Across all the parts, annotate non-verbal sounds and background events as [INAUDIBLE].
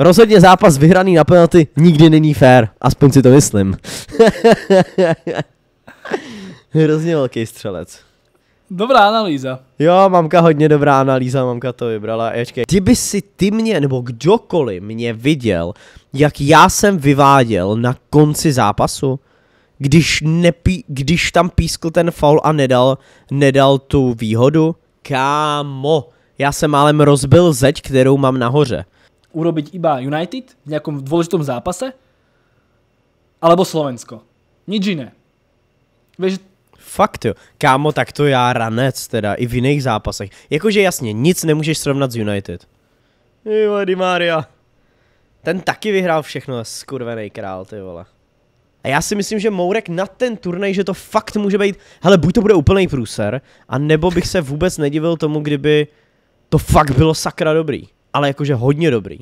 Rozhodně zápas vyhraný na penalty nikdy není fair, aspoň si to myslím. [LAUGHS] Hrozně velký střelec. Dobrá analýza. Jo, mamka hodně dobrá analýza, mamka to vybrala. Ječkej. Kdyby si ty mě, nebo kdokoliv mě viděl, jak já jsem vyváděl na konci zápasu, když, nepí, když tam pískl ten foul a nedal, nedal tu výhodu, kámo, já jsem málem rozbil zeď, kterou mám nahoře urobiť iba United v nejakom dôležitom zápase, alebo Slovensko. Nič iné. Vieš, Fakt jo. Kámo, tak to já ranec teda, i v jiných zápasech. Jakože jasně, nic nemůžeš srovnat s United. Ty vole, Di Maria. Ten taky vyhrál všechno, skurvený král, ty vole. A já si myslím, že Mourek na ten turnaj, že to fakt může být, hele, buď to bude úplný průser, a nebo bych se vůbec nedivil tomu, kdyby to fakt bylo sakra dobrý. Ale jakože hodně dobrý.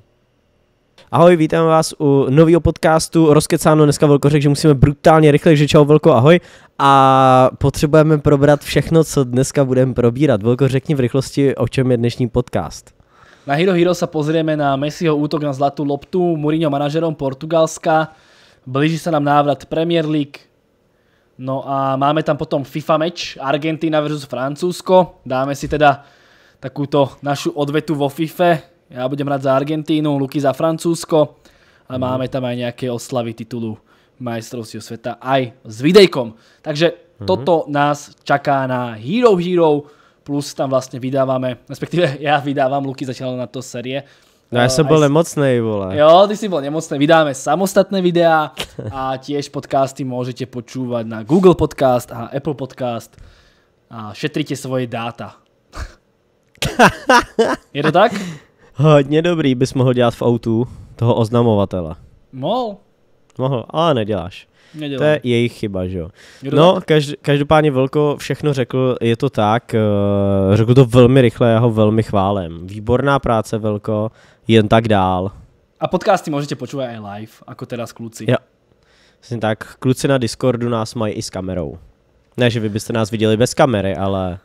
Ahoj, vítám vás u nového podcastu Rozkecáno. Dneska Velko řekl, že musíme brutálně rychle, že čau Velko, ahoj. A potřebujeme probrat všechno, co dneska budeme probírat. Velko, řekni v rychlosti, o čem je dnešní podcast. Na Hero Hero se pozrieme na Messiho útok na zlatou loptu, Mourinho manažerom Portugalska, Blíží se nám návrat Premier League, no a máme tam potom FIFA meč Argentina versus Francúzsko, dáme si teda takúto našu odvetu vo FIFA, Ja budem rád za Argentínu, Luky za Francúzsko a mm. máme tam aj nejaké oslavy titulu majstrovstiev sveta aj s videjkom. Takže mm. toto nás čaká na Hero Hero, plus tam vlastne vydávame, respektíve [LAUGHS] ja vydávam, Luky zatiaľ na to série, No ja som bol nemocnej, vole. Jo, ty si bol nemocnej. Vydáme samostatné videa a tiež podcasty můžete počúvať na Google Podcast a Apple Podcast a šetrite svoje dáta. [LAUGHS] Je to tak? Hodně dobrý bys mohl dělat v autu toho oznamovatele. Mohl. Mohl, ale neděláš. Nedělám. To je jejich chyba, že jo. No, každ- každopádně Velko všechno řekl, je to tak, uh, řekl to velmi rychle, já ho velmi chválem. Výborná práce, Velko, jen tak dál. A podcasty můžete počuvat i live, jako teda s kluci. Jo. Jsem tak, kluci na Discordu nás mají i s kamerou. Ne, že vy byste nás viděli bez kamery, ale...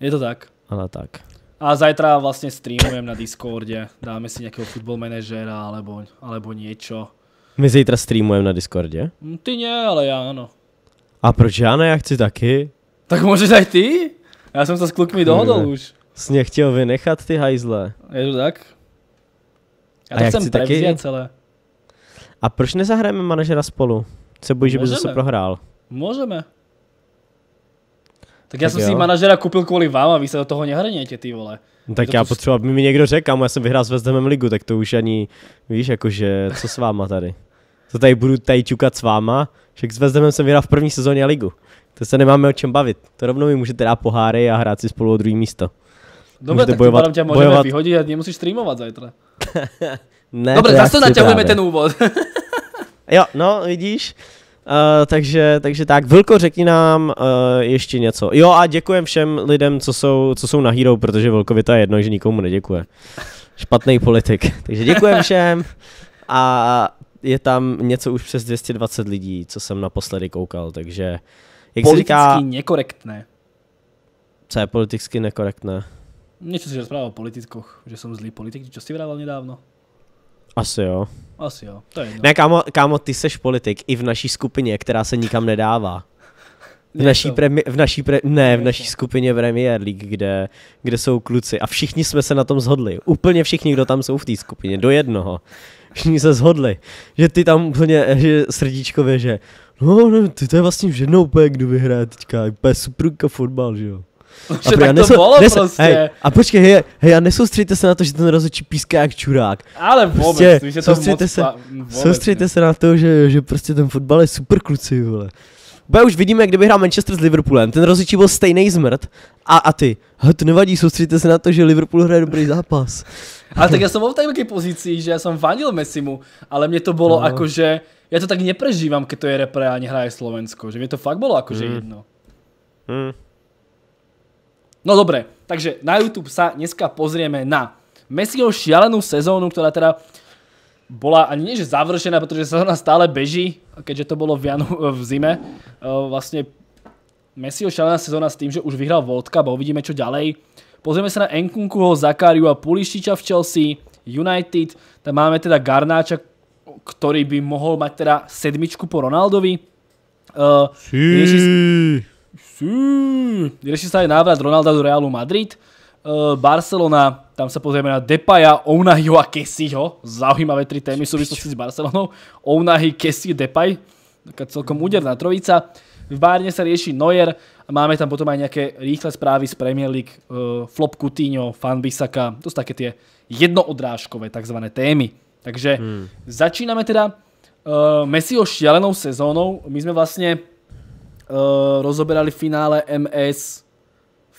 Je to tak. Ale tak. A zajtra vlastne streamujem na Discorde. Dáme si nejakého football manažera alebo, alebo niečo. My zítra streamujeme na Discordě? Hm, ty ne, ale já ano. A proč já ne? Já chci taky. Tak můžeš aj ty? Já jsem se s klukmi dohodl hmm. už. S mě chtěl vynechat ty hajzle. Je to tak? Já to a chcem taky. celé. A proč nezahrajeme manažera spolu? Co bojí, že by zase prohrál. Můžeme. Tak já tak jsem jo. si manažera koupil kvůli vám a vy se do toho nehrněte, ty vole. No, tak to já tu... potřeba, aby mi někdo řekl, já jsem vyhrál s West Hamem ligu, tak to už ani, víš, jakože, co s váma tady? To tady budu tady čukat s váma, že s West Hamem jsem vyhrál v první sezóně ligu. To se nemáme o čem bavit. To rovnou mi můžete dát poháry a hrát si spolu o druhý místo. Dobre, tak bojovat, tě můžeme bojovat... vyhodit a nemusíš streamovat zajtra. [LAUGHS] ne, Dobre, zase naťahujeme ten úvod. jo, no, vidíš. Eh, takže, takže tak, Vilko, řekni nám uh, ještě něco. Jo a děkujem všem lidem, co jsou, co jsou na Hero, protože Vilkovi to je jedno, že nikomu neděkuje. Špatný politik. [LAUGHS] Takže děkujem všem a je tam něco už přes 220 lidí, co jsem naposledy koukal, takže jak politicky říká... nekorektné. Co je politicky nekorektné? Něco si rozprával o politikoch, že jsem zlý politik, čo si vydával nedávno. Asi jo. Asi jo, to je jedno. Ne, kámo, kámo, ty seš politik i v naší skupině, která se nikam nedává. V naší, premi- v naší pre- ne, v naší skupině Premier League, kde, kde jsou kluci. A všichni jsme se na tom zhodli. Úplně všichni, kdo tam jsou v té skupině, do jednoho. Všichni se zhodli, že ty tam úplně, že srdíčkově, že no, no, ty to je vlastně všechno úplně, kdo vyhraje teďka, úplně super fotbal, že jo. A, pro, nesou, bolo nesou, prostě. hej, a počkej, hej, hej, a nesoustřejte se na to, že ten rozhodčí píská jak čurák. Ale prostě vůbec, prostě, víš, to soustřejte moc... Se, vůbec, soustřejte ne. se na to, že, že prostě ten fotbal je super kluci, vole. Bo už vidíme, kdyby hrál Manchester s Liverpoolem, ten rozhodčí byl stejný zmrt. A, a ty, A to nevadí, soustředíte se na to, že Liverpool hraje dobrý zápas. [LAUGHS] ale tak já jsem v takové pozici, že já jsem vanil Messimu, ale mě to bylo no. že já to tak neprežívám, když to je repre a hraje Slovensko, že mě to fakt bylo že mm. jedno. Mm. No dobre, takže na YouTube sa dneska pozrieme na Messiho šialenú sezónu, ktorá teda bola ani nie že završená, pretože sezóna stále beží, keďže to bolo v, janu, [LAUGHS] v zime. Eh, vlastne Messiho šialená sezóna s tým, že už vyhral World Cup a uvidíme čo ďalej. Pozrieme sa na Enkunkuho, Zakariu a Pulišiča v Chelsea, United, tam máme teda Garnáča, ktorý by mohol mať teda sedmičku po Ronaldovi. Uh, eh, sí. Sí. Rieši sa aj návrat Ronalda do Realu Madrid. Uh, Barcelona, tam sa pozrieme na Depaja, Ounahyho a Kessyho. Zaujímavé tri témy sú súvislosti s Barcelonou. Ounahy, Kessy, Depay. Taká celkom úderná trojica. V Bárne sa rieši Neuer a máme tam potom aj nejaké rýchle správy z Premier League, uh, Flop Coutinho, Fanbisaka, to sú také tie jednoodrážkové tzv. témy. Takže hmm. začíname teda uh, Messiho šialenou sezónou. My sme vlastne Eh, rozoberali finále MS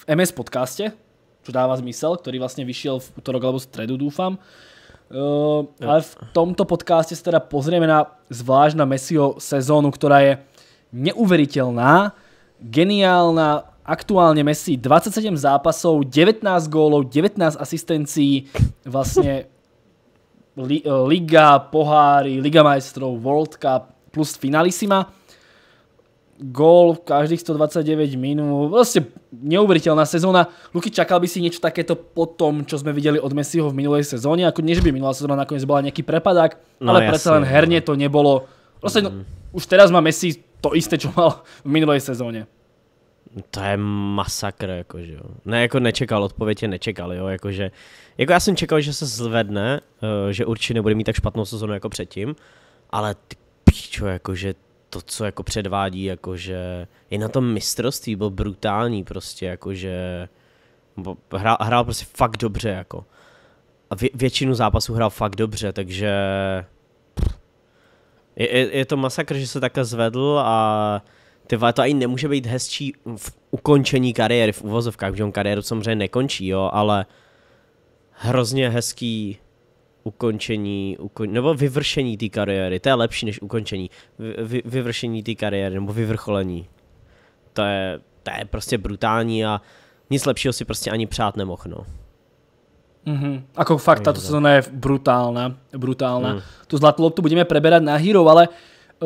v MS podcaste, čo dáva zmysel, ktorý vlastne vyšiel v útorok alebo stredu, dúfam. Uh, eh, ale v tomto podcaste sa teda pozrieme na zvlášť na Messiho sezónu, ktorá je neuveriteľná, geniálna, aktuálne Messi 27 zápasov, 19 gólov, 19 asistencií, vlastne li, eh, Liga, pohári, Liga majstrov, World Cup plus finalisima gól každých 129 minút. Vlastne neuveriteľná sezóna. Luky, čakal by si niečo takéto po tom, čo sme videli od Messiho v minulej sezóne? Ako než by minulá sezóna nakoniec bola nejaký prepadák, no ale predsa len no. herne to nebolo. Vlastne no, mhm. už teraz má Messi to isté, čo mal v minulej sezóne. To je masakr, jakože jo. Ne, jako nečekal, odpověď je nečekal, jo, jakože, jako já jsem čekal, že se zvedne, eh, že určitě nebude mít tak špatnou sezonu jako předtím, ale ty píčo, jakože to, co jako předvádí, jakože i na tom mistrovství byl brutální prostě, jakože hrál, hrál prostě fakt dobře, jako. A vě, většinu zápasů hrál fakt dobře, takže je, je, je to masakr, že se takhle zvedl a ty to ani nemůže být hezčí v ukončení kariéry v uvozovkách, že on kariéru samozřejmě nekončí, jo, ale hrozně hezký ukončení, ukon, nebo vyvršení té kariéry, to je lepší než ukončení, vy, vy, vyvršení té kariéry nebo vyvrcholení. To je, to je prostě brutální a nic lepšího si prostě ani přát nemohl, no. Mm-hmm. Ako fakt, táto sezóna je brutálna. brutálna. Mm. Tu zlatú loptu budeme preberať na Hero, ale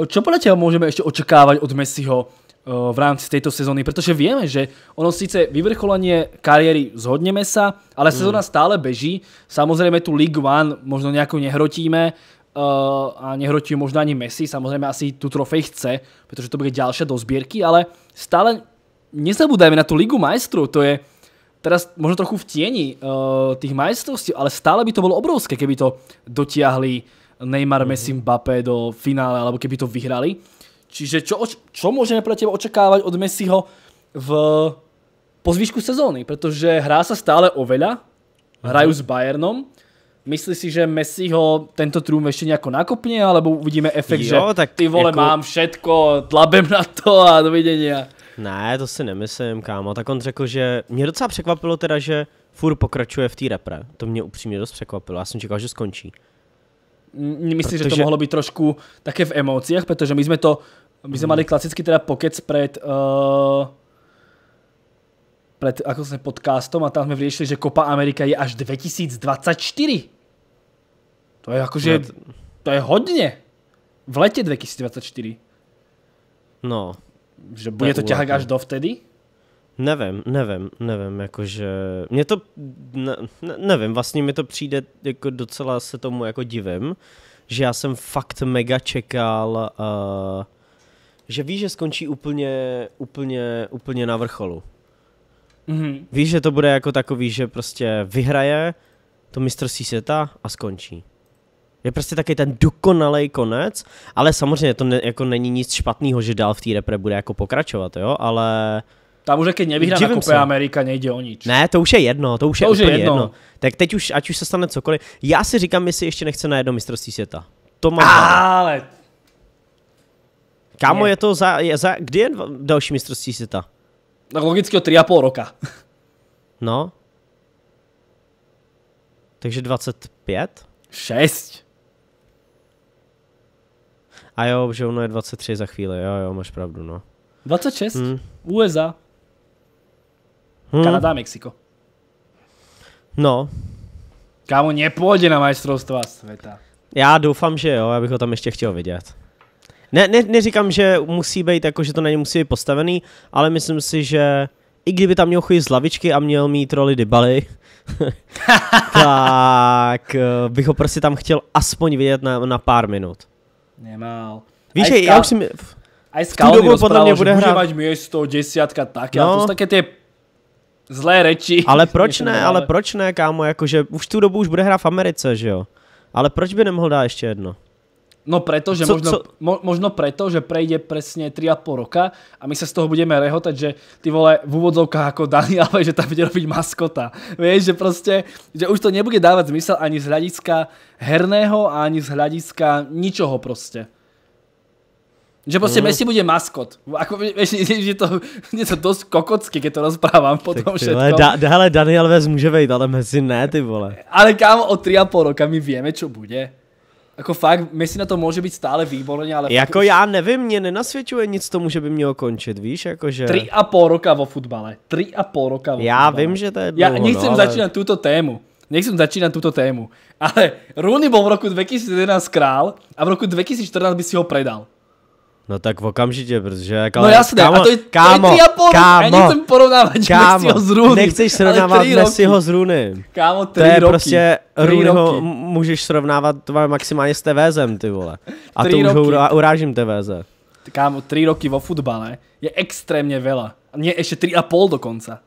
čo eh, podľa teba môžeme ešte očakávať od Messiho? Eh, v rámci tejto sezóny, pretože vieme, že ono síce vyvrcholenie kariéry zhodneme sa, ale hmm. sezóna mm. stále beží. Samozrejme tu League One možno nejako nehrotíme eh, a nehrotí možno ani Messi, samozrejme asi tu trofej chce, pretože to bude ďalšia do zbierky, ale stále nezabúdajme na tú Ligu majstru, to je teraz možno trochu v tieni uh, tých majstrovstiev, ale stále by to bolo obrovské, keby to dotiahli Neymar, mm -hmm. Messi, Mbappé do finále, alebo keby to vyhrali. Čiže čo, čo můžeme pro teba očekávat od Messiho v, po sezóny? Protože hrá se stále oveľa, hrají s Bayernom, Myslí si, že Messi ho tento trům ještě nějak nakopne, alebo uvidíme efekt, jo, že tak ty vole, jako... mám všetko, tlabem na to a dovidenia. Ne, to si nemyslím, kámo. Tak on řekl, že mě docela překvapilo teda, že fur pokračuje v té repre. To mě upřímně dost překvapilo. Já jsem čekal, že skončí. Myslím, protože... že to mohlo být trošku také v emóciách, protože my jsme to, my jsme hmm. mali klasicky teda pokec před uh, pred, ako sme, podcastom a tam jsme vyřešili, že Copa Amerika je až 2024. To je jakože, no to je hodně. V letě 2024. No. Že bude to, to ťahať až dovtedy? Nevím, nevím, nevím, jakože, mě to, ne, nevím, vlastně mi to přijde, jako docela se tomu jako divím, že já jsem fakt mega čekal, uh, že víš, že skončí úplně, úplně, úplně na vrcholu. Mm-hmm. Víš, že to bude jako takový, že prostě vyhraje to mistrovství světa a skončí. Je prostě taky ten dokonalej konec, ale samozřejmě to ne, jako není nic špatného, že dál v té repre bude jako pokračovat, jo, ale... Tam už keď nevyhrá Divím na Kupe Amerika, nejde o nič. Ne, to už je jedno, to už to je už úplně je jedno. jedno. Tak teď už, ať už se stane cokoliv, já si říkám, jestli ještě nechce na jedno mistrovství světa. To má. Ale... Kámo, je. je to za, je za, kdy je další mistrovství světa? No logicky o 3,5 roka. [LAUGHS] no. Takže 25? 6. A jo, že ono je 23 za chvíli, jo, jo, máš pravdu, no. 26? Hmm. USA. E Hmm. Kanada a Mexiko. No. Kámo, nepůjde na majstrovstva světa. Já doufám, že jo, já bych ho tam ještě chtěl vidět. Ne, ne, neříkám, že musí být, jako, že to na ně musí být postavený, ale myslím si, že i kdyby tam měl chodit z lavičky a měl mít roli Dybaly, [LAUGHS] tak eh, bych ho prostě tam chtěl aspoň vidět na, na pár minut. Nemál. Víš, já už jsem... V, v tu dobu podle mě bude hrát... mať město, desiatka, tak, no. to jsou také ty Zlé reči. [LAUGHS] Ale proč ne, ale proč ne, kámo, jakože už tu dobu už bude hrát v Americe, že jo? Ale proč by nemohl dát ještě jedno? No preto, že co, možno, co? Mo, možno preto, že prejde presne 3,5 roka a my sa z toho budeme rehotať, že ty vole v úvodzovkách ako Dani že tam bude robiť maskota. Vieš, že proste, že už to nebude dávať zmysel ani z hľadiska herného ani z hľadiska ničoho proste. Že prostě mm. Messi bude maskot. Ako, vieš, je to, je to dost kokocky, keď to rozprávám, po tom všetkom. Da, hele, Daniel Vez může vejít, ale Messi ne, ty vole. Ale kámo, o a půl roka my vieme, čo bude. Jako fakt, Messi na to může být stále výborně, ale... Jako já nevím, mě nenasvědčuje nic tomu, že by mělo končit, víš, jakože... Tři a půl roka vo fotbale. Tři a půl roka vo Já futbale. vím, že to je dlouho, Já nechcem no, ale... tuto tému. Nechcem začínat tuto tému. Ale Rooney byl v roku 2011 král a v roku 2014 by si ho predal. No tak okamžitě, protože jak no ale... No jasné, kámo, a to je, kámo, to je triapol, kámo, já nechcem porovnávat kámo, Messiho s Rooney. Nechceš srovnávat Messiho s Rooney. Kámo, tři To je roky, prostě, Rooneyho můžeš srovnávat tvoje maximálně s TVZem, ty vole. A to už ho urážím TVZ. Kámo, tři roky vo futbale je extrémně vela. Mně ještě tři a půl dokonce.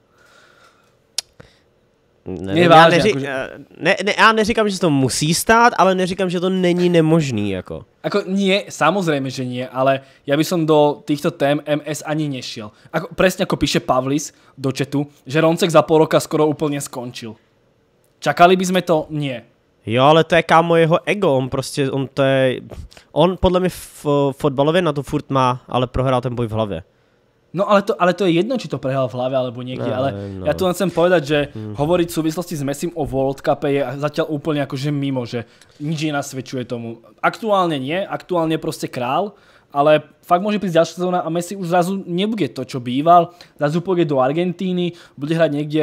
Ne, já, neři- jako, že... Eh, ne, ne, já neříkám, že se to musí stát, ale neříkám, že to není nemožný. Jako. Ako nie, samozřejmě, že nie, ale já by som do týchto tém MS ani nešiel. Ako, presne ako píše Pavlis do četu, že Roncek za pol roka skoro úplne skončil. Čakali by sme to? Nie. Jo, ale to je kámo jeho ego, on prostě, on to je, on podle mě v fotbalově na to furt má, ale prohrál ten boj v hlavě. No ale to, ale to je jedno, či to prehral v hlave alebo niekde, no, ale no. ja tu len chcem povedať, že mm. hovoriť v súvislosti s Messim o World Cup je zatiaľ úplne akože mimo, že nič nenasvedčuje tomu. Aktuálne nie, aktuálne proste král, ale fakt môže prísť ďalšia sezóna a Messi už zrazu nebude to, čo býval, zrazu pôjde do Argentíny, bude hrať niekde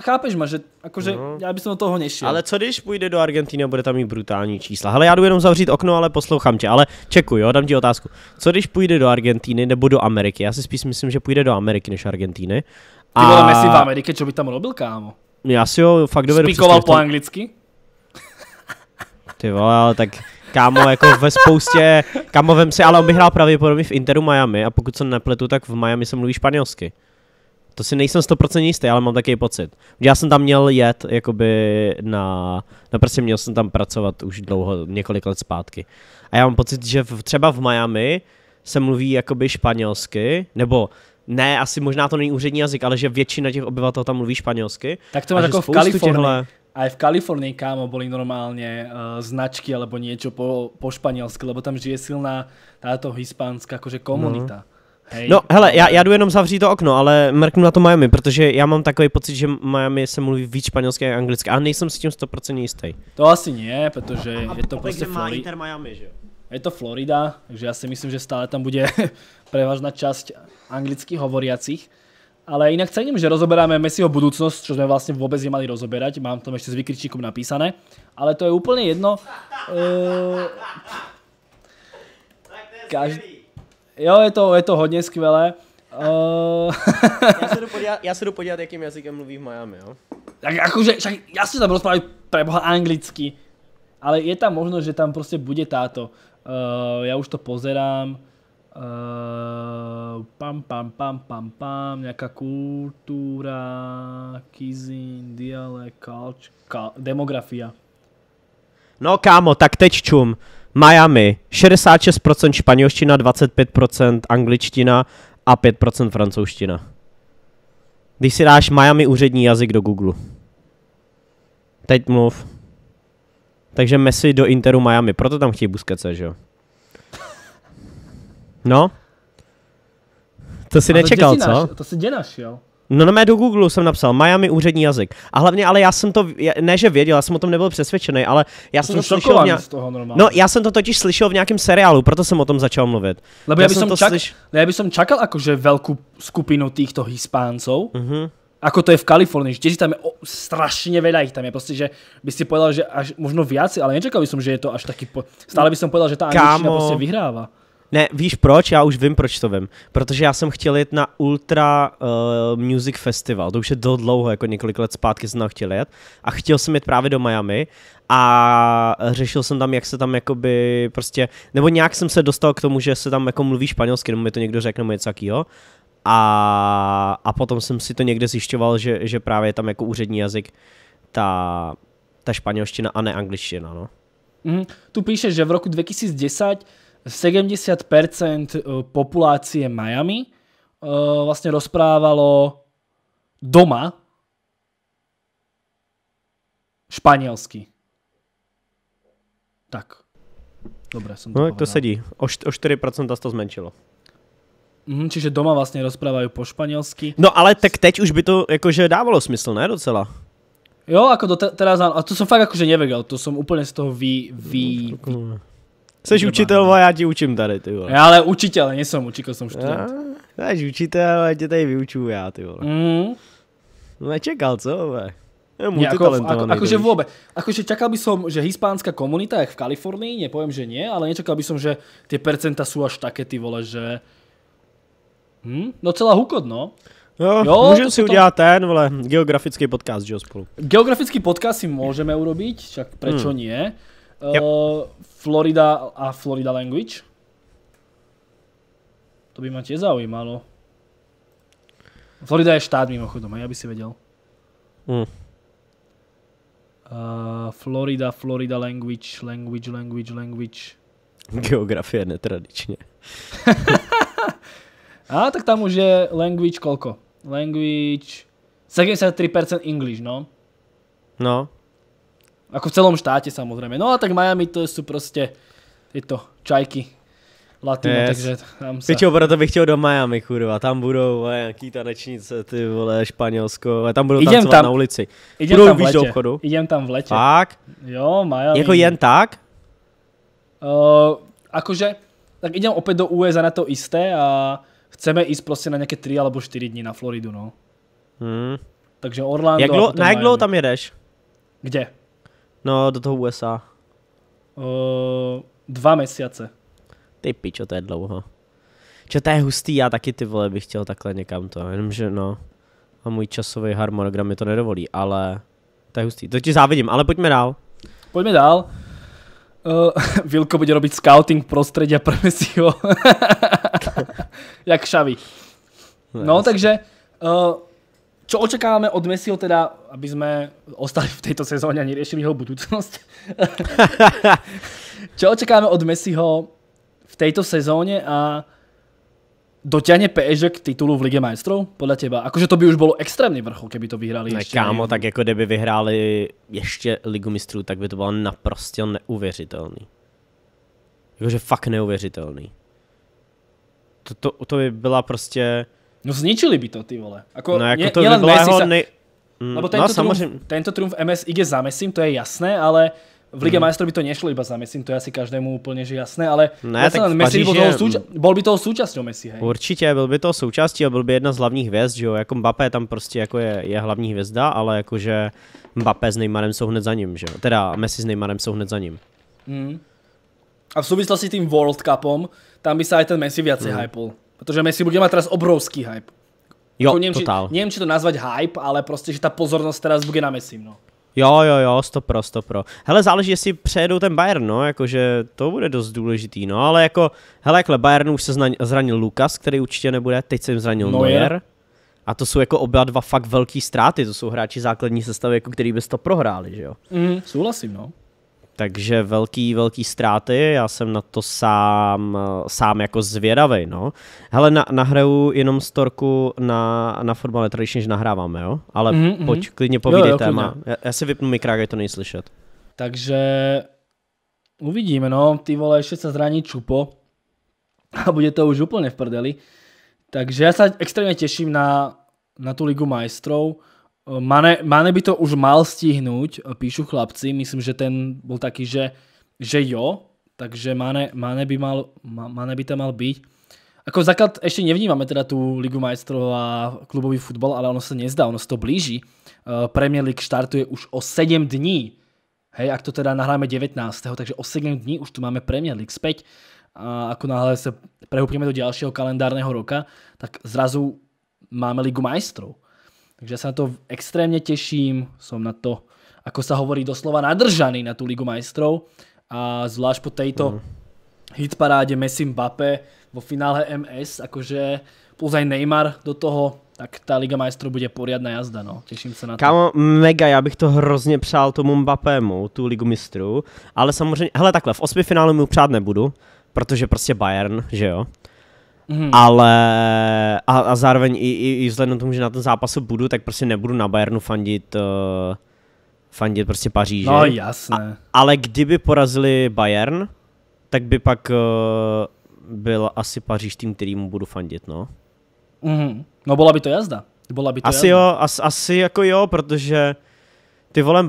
Chápeš ma, že akože no. já bych do toho nešiel. Ale co když půjde do Argentiny, a bude tam mít brutální čísla? Hele, já jdu jenom zavřít okno, ale poslouchám tě, ale čeku, jo, dám ti otázku. Co když půjde do Argentiny nebo do Ameriky? Já si spíš myslím, že půjde do Ameriky než Argentiny. A... Ty vole, Messi v Americe, co by tam robil, kámo? Já si ho fakt dovedu Spíkoval po anglicky? Ty vole, ale tak kámo, jako ve spoustě, kámo, vem si, ale on by hrál pravděpodobně v Interu Miami a pokud se nepletu, tak v Miami se mluví španělsky. To si nejsem 100% jistý, ale mám takový pocit. Já jsem tam měl jet, jakoby na, na prostě měl jsem tam pracovat už dlouho, několik let zpátky. A já mám pocit, že v, třeba v Miami se mluví jakoby španělsky, nebo ne, asi možná to není úřední jazyk, ale že většina těch obyvatel tam mluví španělsky. Tak to má jako v Kalifornii. Těchle... A v Kalifornii, kámo, byly normálně uh, značky alebo něco po, po španělsky, lebo tam žije silná táto hispánská komunita. No. Hej. No hele, já, já jdu jenom zavřít to okno, ale mrknu na to Miami, protože já mám takový pocit, že Miami se mluví víc španělsky a anglicky a nejsem si tím 100% jistý. To asi nie, protože a, a, je to a prostě Flori... Inter Miami, že jo? Je to Florida, takže já si myslím, že stále tam bude [LAUGHS] prevažná část anglicky hovoriacích, Ale inak cením, že rozoberáme Messiho budoucnost, což jsme vlastně vůbec nemali rozoberať. Mám to ještě s vykričíkom napísané. Ale to je úplně jedno. Uh... Každý... Jo, je to, je to hodně skvělé. Uh... [LAUGHS] já, se jdu podívat, já se jdu podívat, jakým jazykem mluví v Miami, jo? Tak jakože, však já si tam rozprávám preboha anglicky. Ale je tam možnost, že tam prostě bude táto. Uh, já už to pozerám. Uh, pam, pam, pam, pam, pam, nějaká kultura, kizin, dialekt, kalč, kal, demografia. No kámo, tak teď čum. Miami 66% španělština, 25% angličtina a 5% francouzština. Když si dáš Miami úřední jazyk do Google. Teď mluv. Takže Messi do Interu Miami, proto tam chtějí buskece, že jo? No? To si nečekal, to děnaš, co? To si děnaš, jo? No, no mé do Google jsem napsal Miami úřední jazyk. A hlavně, ale já jsem to, ne že věděl, já jsem o tom nebyl přesvědčený, ale já jsem, jsem to slyšel. V nějak... z toho normálně. No, já jsem to totiž slyšel v nějakém seriálu, proto jsem o tom začal mluvit. Lebo já, já jsem to čak... slyš... já by som čakal jakože velkou skupinu těchto Hispánců, mm -hmm ako to je v Kalifornii, že tam je o, strašně veda jich tam je, prostě že by si povedal, že až možno viac, ale nečekal by som, že je to až taky. po... stále by som povedal, že ta angličtina prostě vyhrává. Ne, víš proč? Já už vím, proč to vím. Protože já jsem chtěl jít na Ultra uh, Music Festival. To už je do dlouho, jako několik let zpátky jsem tam chtěl jet. A chtěl jsem jít právě do Miami a řešil jsem tam, jak se tam jakoby prostě, nebo nějak jsem se dostal k tomu, že se tam jako mluví španělsky, nebo mi to někdo řekne, nebo něco takového. A, a potom jsem si to někde zjišťoval, že, že právě je tam jako úřední jazyk ta, ta španělština a ne angličtina, no. Mm, tu píše, že v roku 2010 70% eh, populácie Miami eh, vlastne rozprávalo doma španielsky. Tak. Dobre, som to No, to sedí. O, o 4% to zmenšilo. Mm, čiže doma vlastně rozprávajú po španělsky. No ale tak teď už by to jakože dávalo smysl, ne docela? Jo, jako do te teraz, a to jsem fakt jakože nevedel. to jsem úplně z toho vy, vy, vy no, Jsi učitel a já ti učím tady, ty vole. Já ale učitel, nejsem učitel, jsem student. Já, jsi učitel a tě tady vyučuju já, ty vole. Mm. nečekal, co, vole. Jako multitalentovaný. Ako, ako, akože vôbec. Akože čakal by som, že hispánska komunita je v Kalifornii, nepoviem, že nie, ale nečakal by som, že tie percenta sú až také, ty vole, že... Hm? No celá hukot, no. no jo, jo můžeme si to... udělat ten, vole, geografický podcast, že spolu. Geografický podcast si můžeme urobiť, však prečo hmm. nie. Yep. Uh, eh, Florida a Florida Language? To by ma tiež zaujímalo. Florida je štát mimochodom, aj aby si vedel. Mm. Uh, Florida, Florida language, language, language, language. Geografie netradične. [LAUGHS] a tak tam už je language koľko? Language... 73% English, no? No. Ako v celom štáte samozrejme. No a tak Miami to sú proste tieto čajky latino, yes. takže tam sa... Pičo, proto bych chtěl do Miami, kurva, tam budou eh, a tanečnice, ty vole, Španělsko, eh, tam budou idem tancovat tam, na ulici. Idem budou tam v letě, do obchodu. Idem tam v letě. Tak? Jo, Miami. Jako jen tak? Uh, akože, tak idem opět do USA na to isté a chceme ísť prostě na nějaké 3 alebo 4 dní na Floridu, no. Hmm. Takže Orlando jak dlou, Na jak dlouho tam jedeš? Kde? No, do toho USA. O, dva měsíce. Ty pičo, to je dlouho. Čo to je hustý, já taky ty vole bych chtěl takhle někam to, jenomže no. A můj časový harmonogram mi to nedovolí, ale to je hustý. To ti závidím, ale pojďme dál. Pojďme dál. Uh, [LAUGHS] Vilko bude robiť scouting prostredia pre Messiho. [LAUGHS] Jak šavi. No, no takže uh, Čo očakávame od Messiho teda, aby sme ostali v tejto sezóne a neriešili jeho budúcnosť? Čo [LAUGHS] očakávame od Messiho v tejto sezóne a dotiahne PSG k titulu v Ligue majstrov, podle teba? Akože to by už bylo extrémně vrchol, keby to vyhrali ne, ještě. Kámo, tak jako kdyby vyhráli ještě Ligu mistrů, tak by to bylo naprosto neuvěřitelný. Jakože fakt neuvěřitelný. To, to, to by byla prostě No zničili by to, ty vole. Ako, no jako to by byla jeho sa... Ne... No, mm, Lebo tento, no, samozřejmě. Trumf, tento trumf MS ide za Messim, to je jasné, ale v Lige mm. majstrov by to nešlo iba za Messim, to je asi každému úplně že jasné, ale ne, jako tak Messi by toho souča- bol by toho súčasťou Messi, hej. Určitě, byl by toho součástí a byl by jedna z hlavních hvězd, že jo, jako Mbappé tam prostě jako je, je hlavní hvězda, ale jakože Mbappé s Neymarem jsou hned za ním, že jo, teda Messi s Neymarem jsou hned za ním. Mm. A v souvislosti s tím World Cupom, tam by se aj ten Messi viacej mm. hypol. Protože Messi bude mať teraz obrovský hype. Jo, jako nevím, totál. Či, nevím, či to nazvať hype, ale prostě, že ta pozornost teraz bude na Messi, no. Jo, jo, jo, Stop, pro, stop. pro. Hele, záleží, jestli přejedou ten Bayern, no, jakože to bude dost důležitý, no, ale jako, hele, jakhle Bayern už se zranil Lukas, který určitě nebude, teď se jim zranil no Neuer. Je. A to jsou jako oba dva fakt velký ztráty, to jsou hráči základní sestavy, jako který bys to prohráli, že jo? Mm, souhlasím, no. Takže velký, velký ztráty, já jsem na to sám, sám jako zvědavý, no. Hele, na, nahraju jenom storku na, na fotbale, tradičně, že nahráváme, jo? Ale mm-hmm. pojď, klidně povídej jo, jo, téma. Klidně. Já, já si vypnu mikrák, je to nejslyšet. Takže uvidíme, no. Ty vole, ještě se zraní Čupo a bude to už úplně v prdeli. Takže já se extrémně těším na, na tu Ligu majstrov. Eh, Mane, Mane by to už mal stihnúť, eh, píšu chlapci, myslím, že ten bol taký, že, že jo, takže Mane, Mane, by mal, Mane by tam mal byť. Ako základ ešte nevnímame teda tú Ligu majstrov a klubový futbol, ale ono sa nezdá, ono sa to blíži. Eh, Premier League štartuje už o 7 dní. Hej, ak to teda nahráme 19. Takže o 7 dní už tu máme Premier League späť. A ako náhle sa prehúpime do ďalšieho kalendárneho roka, tak zrazu máme Ligu majstrov. Takže sa na to extrémne teším, som na to, ako sa hovorí doslova, nadržaný na tú Ligu majstrov a zvlášť po tejto mm. hitparáde Messi Mbappé vo finále MS, akože plus aj Neymar do toho, tak ta Liga majstrov bude poriadna jazda, no. Těším se na to. Kámo, mega, já bych to hrozně přál tomu Mbappému, tu Ligu mistrů, ale samozřejmě, hele takhle, v osmi finále mu přát nebudu, protože prostě Bayern, že jo. Mm-hmm. Ale a, a zároveň i, i, i vzhledem k tomu, že na ten zápas budu, tak prostě nebudu na Bayernu fandit, uh, fandit prostě Paříže. No jasné. A, ale kdyby porazili Bayern, tak by pak uh, byl asi Paříž tým, kterým budu fandit, no. Mm-hmm. No byla by to jazda. Byla by to asi jazda. jo, as, asi jako jo, protože ty vole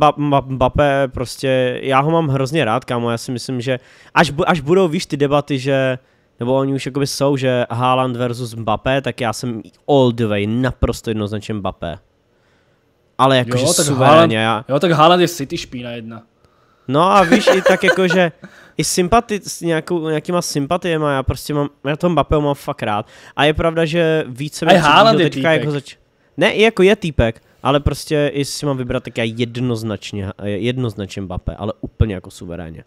Mbappé prostě, já ho mám hrozně rád, kámo, já si myslím, že až, bu, až budou, víš, ty debaty, že nebo oni už jakoby jsou, že Haaland versus Mbappé, tak já jsem all the way naprosto jednoznačně Mbappé. Ale jakože suverénně. Já... Jo, tak Haaland je City špína jedna. No a víš, i tak jakože i sympati, s nějakou, nějakýma sympatiema, já prostě mám, já tom Mbappého mám fakt rád. A je pravda, že více mě Haaland je teďka, jako zač... Ne, i jako je týpek, ale prostě, jestli si mám vybrat, tak já jednoznačně, jednoznačně Mbappé, ale úplně jako suverénně.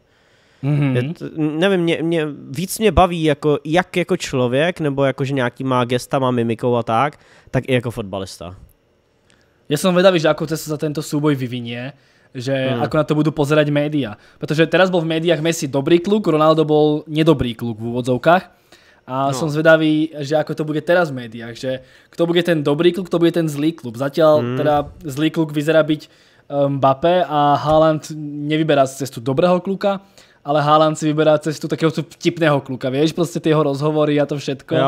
Mm-hmm. Je to, nevím, mě, mě, víc mě baví jako, jak jako člověk, nebo jako, že nějaký má má mimikou a tak, tak i jako fotbalista. Já jsem vědavý, že jako to se za tento súboj vyvinie, že mm. ako na to budou pozerať média. protože teraz byl v médiách Messi dobrý kluk, Ronaldo byl nedobrý kluk v úvodzovkách. A no. som zvedavý, že ako to bude teraz v médiách, že kto bude ten dobrý kluk, kto bude ten zlý klub. Zatiaľ mm. teda zlý kluk vyzerá byť ehm, Mbappé a Haaland nevyberá cestu dobrého kluka, ale Haaland si vyberá cestu takého vtipného kluka, vieš, prostě ty jeho rozhovory a to všetko. Jo,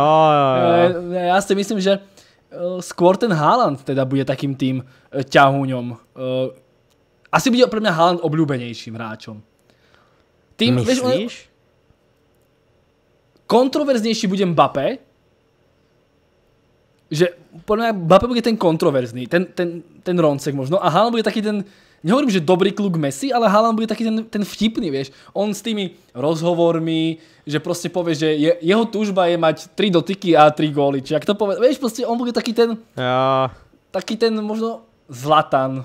jo, jo. Eh, já si myslím, že eh, skôr ten Haaland teda bude takým tým eh, ťahúňom. Asi bude pro mě Haaland obľúbenejším hráčom. Tým, Myslíš? Vieš, Kontroverznější bude Mbappé, že podle mě Mbappé bude ten kontroverzný, ten, ten, ten roncek možno, a Haaland bude taký ten, nehovorím, že dobrý kluk Messi, ale Haaland bude taký ten, ten vtipný, vieš. On s tými rozhovormi, že proste povie, že je, jeho túžba je mať tri dotyky a tri góly. Či ak to povie, vieš, proste on bude taký ten... Ja. Taký ten možno zlatan,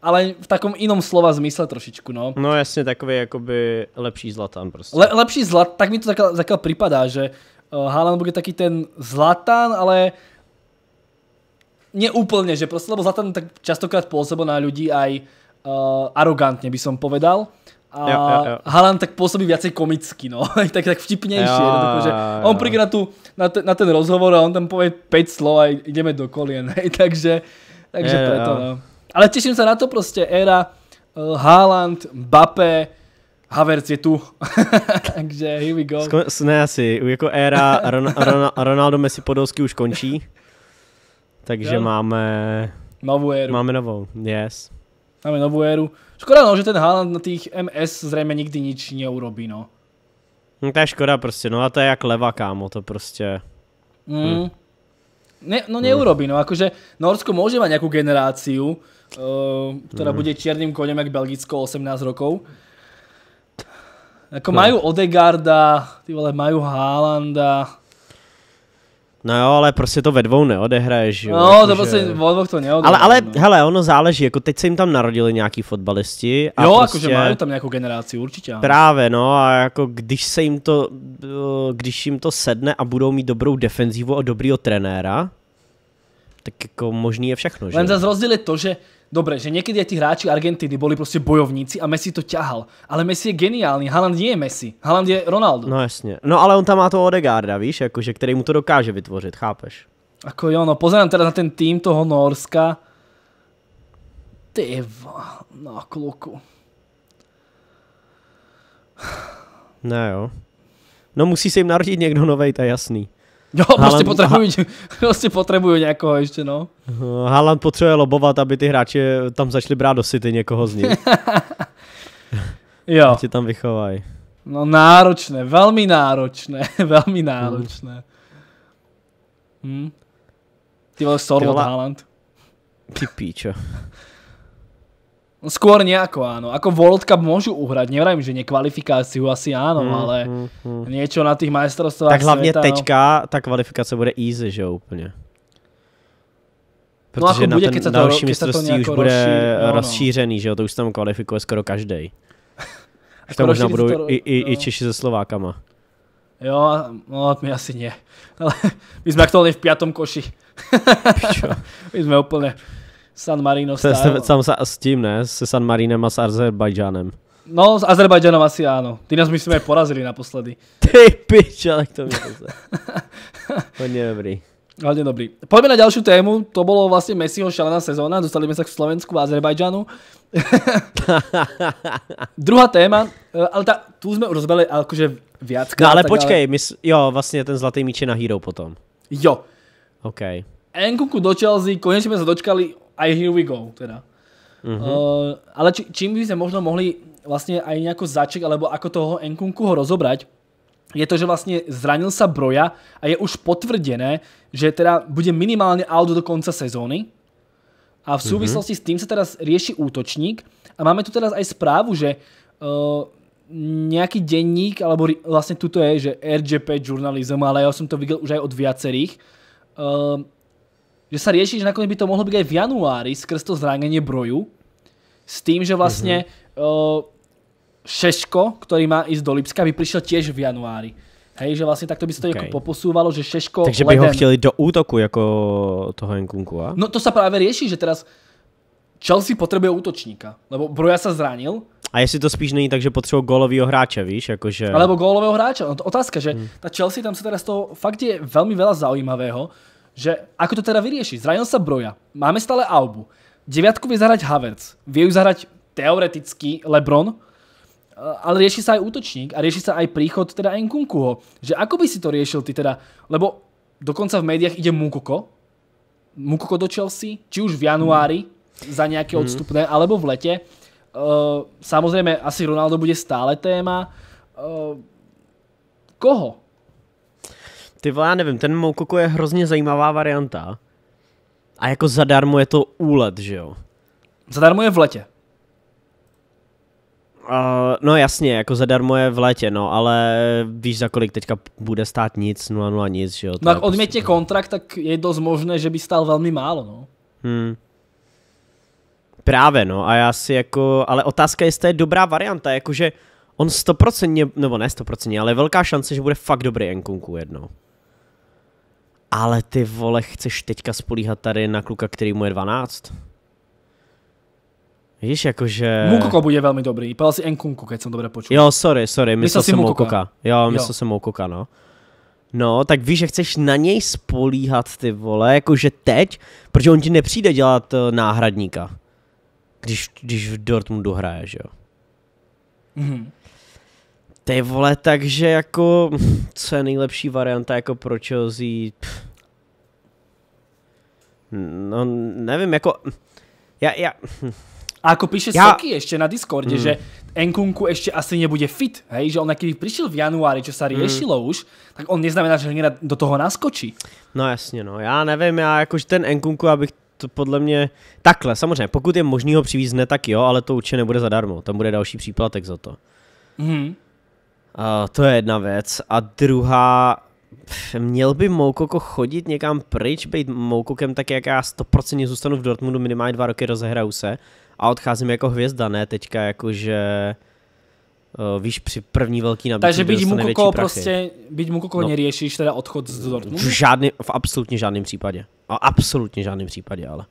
ale v takom inom slova zmysle trošičku, no. No jasne, takový akoby lepší zlatan prostě. Le, lepší zlat, tak mi to taká, taká připadá, že eh, Haaland bude taký ten zlatan, ale neúplně, že prostě, lebo Zlatan tak častokrát pôsobil na ľudí aj uh, eh, arogantne by som povedal. A jo, jo, jo. Halan tak pôsobí viacej komicky, no. [LAUGHS] tak, tak vtipnejšie. Jo, no, že on príde na, tu, na, te, na ten rozhovor a on tam povie 5 slov a ideme do kolien. [LAUGHS] takže takže jo, preto, jo. no. Ale teším sa na to proste. era uh, eh, Haaland, Mbappé, Havertz je tu. [LAUGHS] takže here we go. Skon, ne asi, jako era Ron, Ron, Ronaldo Messi Podolsky už končí. Takže jo. máme... Novou éru. Máme novou, yes. Máme novú éru. Škoda no, že ten Haaland na tých MS zřejmě nikdy nič neurobí, no. no. To je škoda prostě, no a to je jak leva, kámo, to prostě... Hmm. Ne, no neurobí, no akože Norsko môže mať nejakú generáciu, uh, ktorá mm. Hm. bude čiernym koňom jak Belgicko 18 rokov. Ako no. majú Odegarda, ty vole, majú Haalanda, No jo, ale prostě to ve dvou neodehraješ. Jo, no, jako to prostě že... ve dvou to neodehraješ. Ale, ale no. hele, ono záleží, jako teď se jim tam narodili nějaký fotbalisti. A jo, prostě... jakože mají tam nějakou generaci, určitě. Ano. Právě, no a jako když se jim to, když jim to sedne a budou mít dobrou defenzívu a dobrýho trenéra, tak jako možný je všechno. Len zase rozdíl je to, že dobře, že někdy ti hráči Argentiny byli prostě bojovníci a Messi to ťahal. Ale Messi je geniální. Haaland nie je Messi, Haaland je Ronaldo. No jasně, no ale on tam má toho Odegaarda, víš, že který mu to dokáže vytvořit, chápeš? Ako jo, no pozerám teda na ten tým toho Norska. Ty na kluku. Ne jo. No musí se jim narodit někdo novej, to je jasný. Jo, prostě Haaland, prostě potřebuju, ha- [LAUGHS] prostě potřebuju někoho ještě, no. Eh, Haaland potřebuje lobovat, aby ty hráči eh, tam začali brát do City někoho z nich. [LAUGHS] jo. Ti tam vychovají. No náročné, velmi náročné, [LAUGHS] velmi náročné. Hmm. Hm? Ty vole, Sorlot Haaland. Ty píčo. No skôr nejako áno. Ako World Cup môžu uhrať, nevrajím, že nekvalifikáciu asi áno, mhm, ale mhm, mhm. niečo na tých majstrovstvách Tak hlavně no. teďka tá kvalifikácia kvalifikace bude easy, že úplně. No, Protože no ako na bude, ten keď sa to, další mistrovství už bude rozšířený, že jo, to už tam kvalifikuje skoro každý. [LAUGHS] Už jako tam možná budou to, i, i, no. i Češi se Slovákama. Jo, no my asi nie. [LAUGHS] Ale my jsme aktuálně v piatom koši. [LAUGHS] my jsme úplně San Marino Star. Se, se, sa, s tím, ne? Se San Marinem a s Azerbajdžánem. No, s Azerbajdžanom asi áno. Ty nás myslím aj porazili naposledy. [LAUGHS] Ty pič, ale to mi to [LAUGHS] Hodně dobrý. Hodně dobrý. Pojďme na další tému. To bylo vlastně Messiho šalená sezóna. Dostali jsme se k Slovensku a Azerbajdžanu. [LAUGHS] Druhá téma, eh, ale ta, tu jsme rozbili jakože viac. No ale počkej, ale... Mys- jo, vlastně ten zlatý míč je na Hero potom. Jo. OK. Enkuku do Chelsea, konečně jsme se dočkali aj Here We Go teda. Uh-huh. Uh, ale či, čím by sme možno mohli vlastne aj nejako začať, alebo ako toho Enkunku ho rozobrať, je to, že vlastne zranil sa Broja a je už potvrdené, že teda bude minimálne out do konca sezóny. A v mhm. súvislosti mm-hmm. s tým sa teraz rieši útočník a máme tu teraz aj správu, že uh, eh, nejaký denník, alebo vlastne tuto je, že RGP journalism, ale ja som to videl už aj od viacerých, uh, že sa rieši, že nakoniec by to mohlo byť aj v januári skrz to zranenie broju, s tým, že vlastne mhm. e, Šeško, ktorý má ísť do Lipska, by prišiel tiež v januári. Hej, že vlastně takto by sa to nejako jako že Šeško... Takže by ho chteli do útoku jako toho Nkunku, a? No to sa právě řeší, že teraz Chelsea potřebuje útočníka, lebo Broja se zranil. A jestli to spíš není tak, že potřebují gólového hráče, víš, jakože... Alebo gólového hráče, no to otázka, že tá hmm. ta Chelsea tam se teraz z toho fakt je velmi veľa zaujímavého, že ako to teda vyriešiť? Zranil sa Broja, máme stále Albu, deviatku vie zahrať Havertz, vie ju zahrať teoreticky Lebron, eh, ale rieši sa aj útočník a rieši sa aj príchod teda Nkunkuho. Že ako by si to riešil ty teda? Lebo dokonca v médiách ide Mukoko. Mukoko do Chelsea, či už v januári za nejaké mhm. odstupné, alebo v lete. Eh, samozrejme, asi Ronaldo bude stále téma. Eh, koho? Ty vole, já nevím, ten Moukoko je hrozně zajímavá varianta. A jako zadarmo je to úlet, že jo? Zadarmo je v letě. Uh, no jasně, jako zadarmo je v létě, no, ale víš za kolik teďka bude stát nic, nula, nic, že jo? No tak odmětě prostě... kontrakt, tak je dost možné, že by stál velmi málo, no. Hmm. Právě, no, a já si jako, ale otázka je, jestli to je dobrá varianta, jakože on stoprocentně, nebo ne stoprocentně, ale velká šance, že bude fakt dobrý Enkunku jednou. Ale ty vole, chceš teďka spolíhat tady na kluka, který mu je 12? Víš, jakože... Mukoko bude velmi dobrý. Pál si Nkunku, keď jsem dobře počul. Jo, sorry, sorry, myslel jsem Mukoka. Jo, myslel jsem Mukoka, no. No, tak víš, že chceš na něj spolíhat ty vole, jakože teď, protože on ti nepřijde dělat eh, náhradníka, když, když v Dortmundu že jo. Mhm. Ty vole, takže jako, co je nejlepší varianta jako pro Chelsea? Pff. No, nevím, jako, já, já... A ako píše já... Soky ještě na Discorde, mm. že Enkunku ještě asi nebude fit, hej, že on keby přišel v januári, čo sa hmm. riešilo mm. už, tak on neznamená, že hned do toho naskočí. No jasně, no, já nevím, já jakože ten Enkunku, abych to podle mě, takhle, samozřejmě, pokud je možný ho přivízne, tak jo, ale to určitě nebude zadarmo, tam bude další příplatek za to. Mm to je jedna věc. A druhá, pff, měl by Moukoko chodit někam pryč, být Moukokem tak, jak já 100% zůstanu v Dortmundu, minimálně dva roky rozehraju se a odcházím jako hvězda, ne teďka jakože... Uh, eh, víš, při první velký nabídce Takže být koko prostě, být koko no. neriešíš teda odchod z Dortmundu? V, žádný, v absolutně žádném případě. A absolutně žádném případě, ale.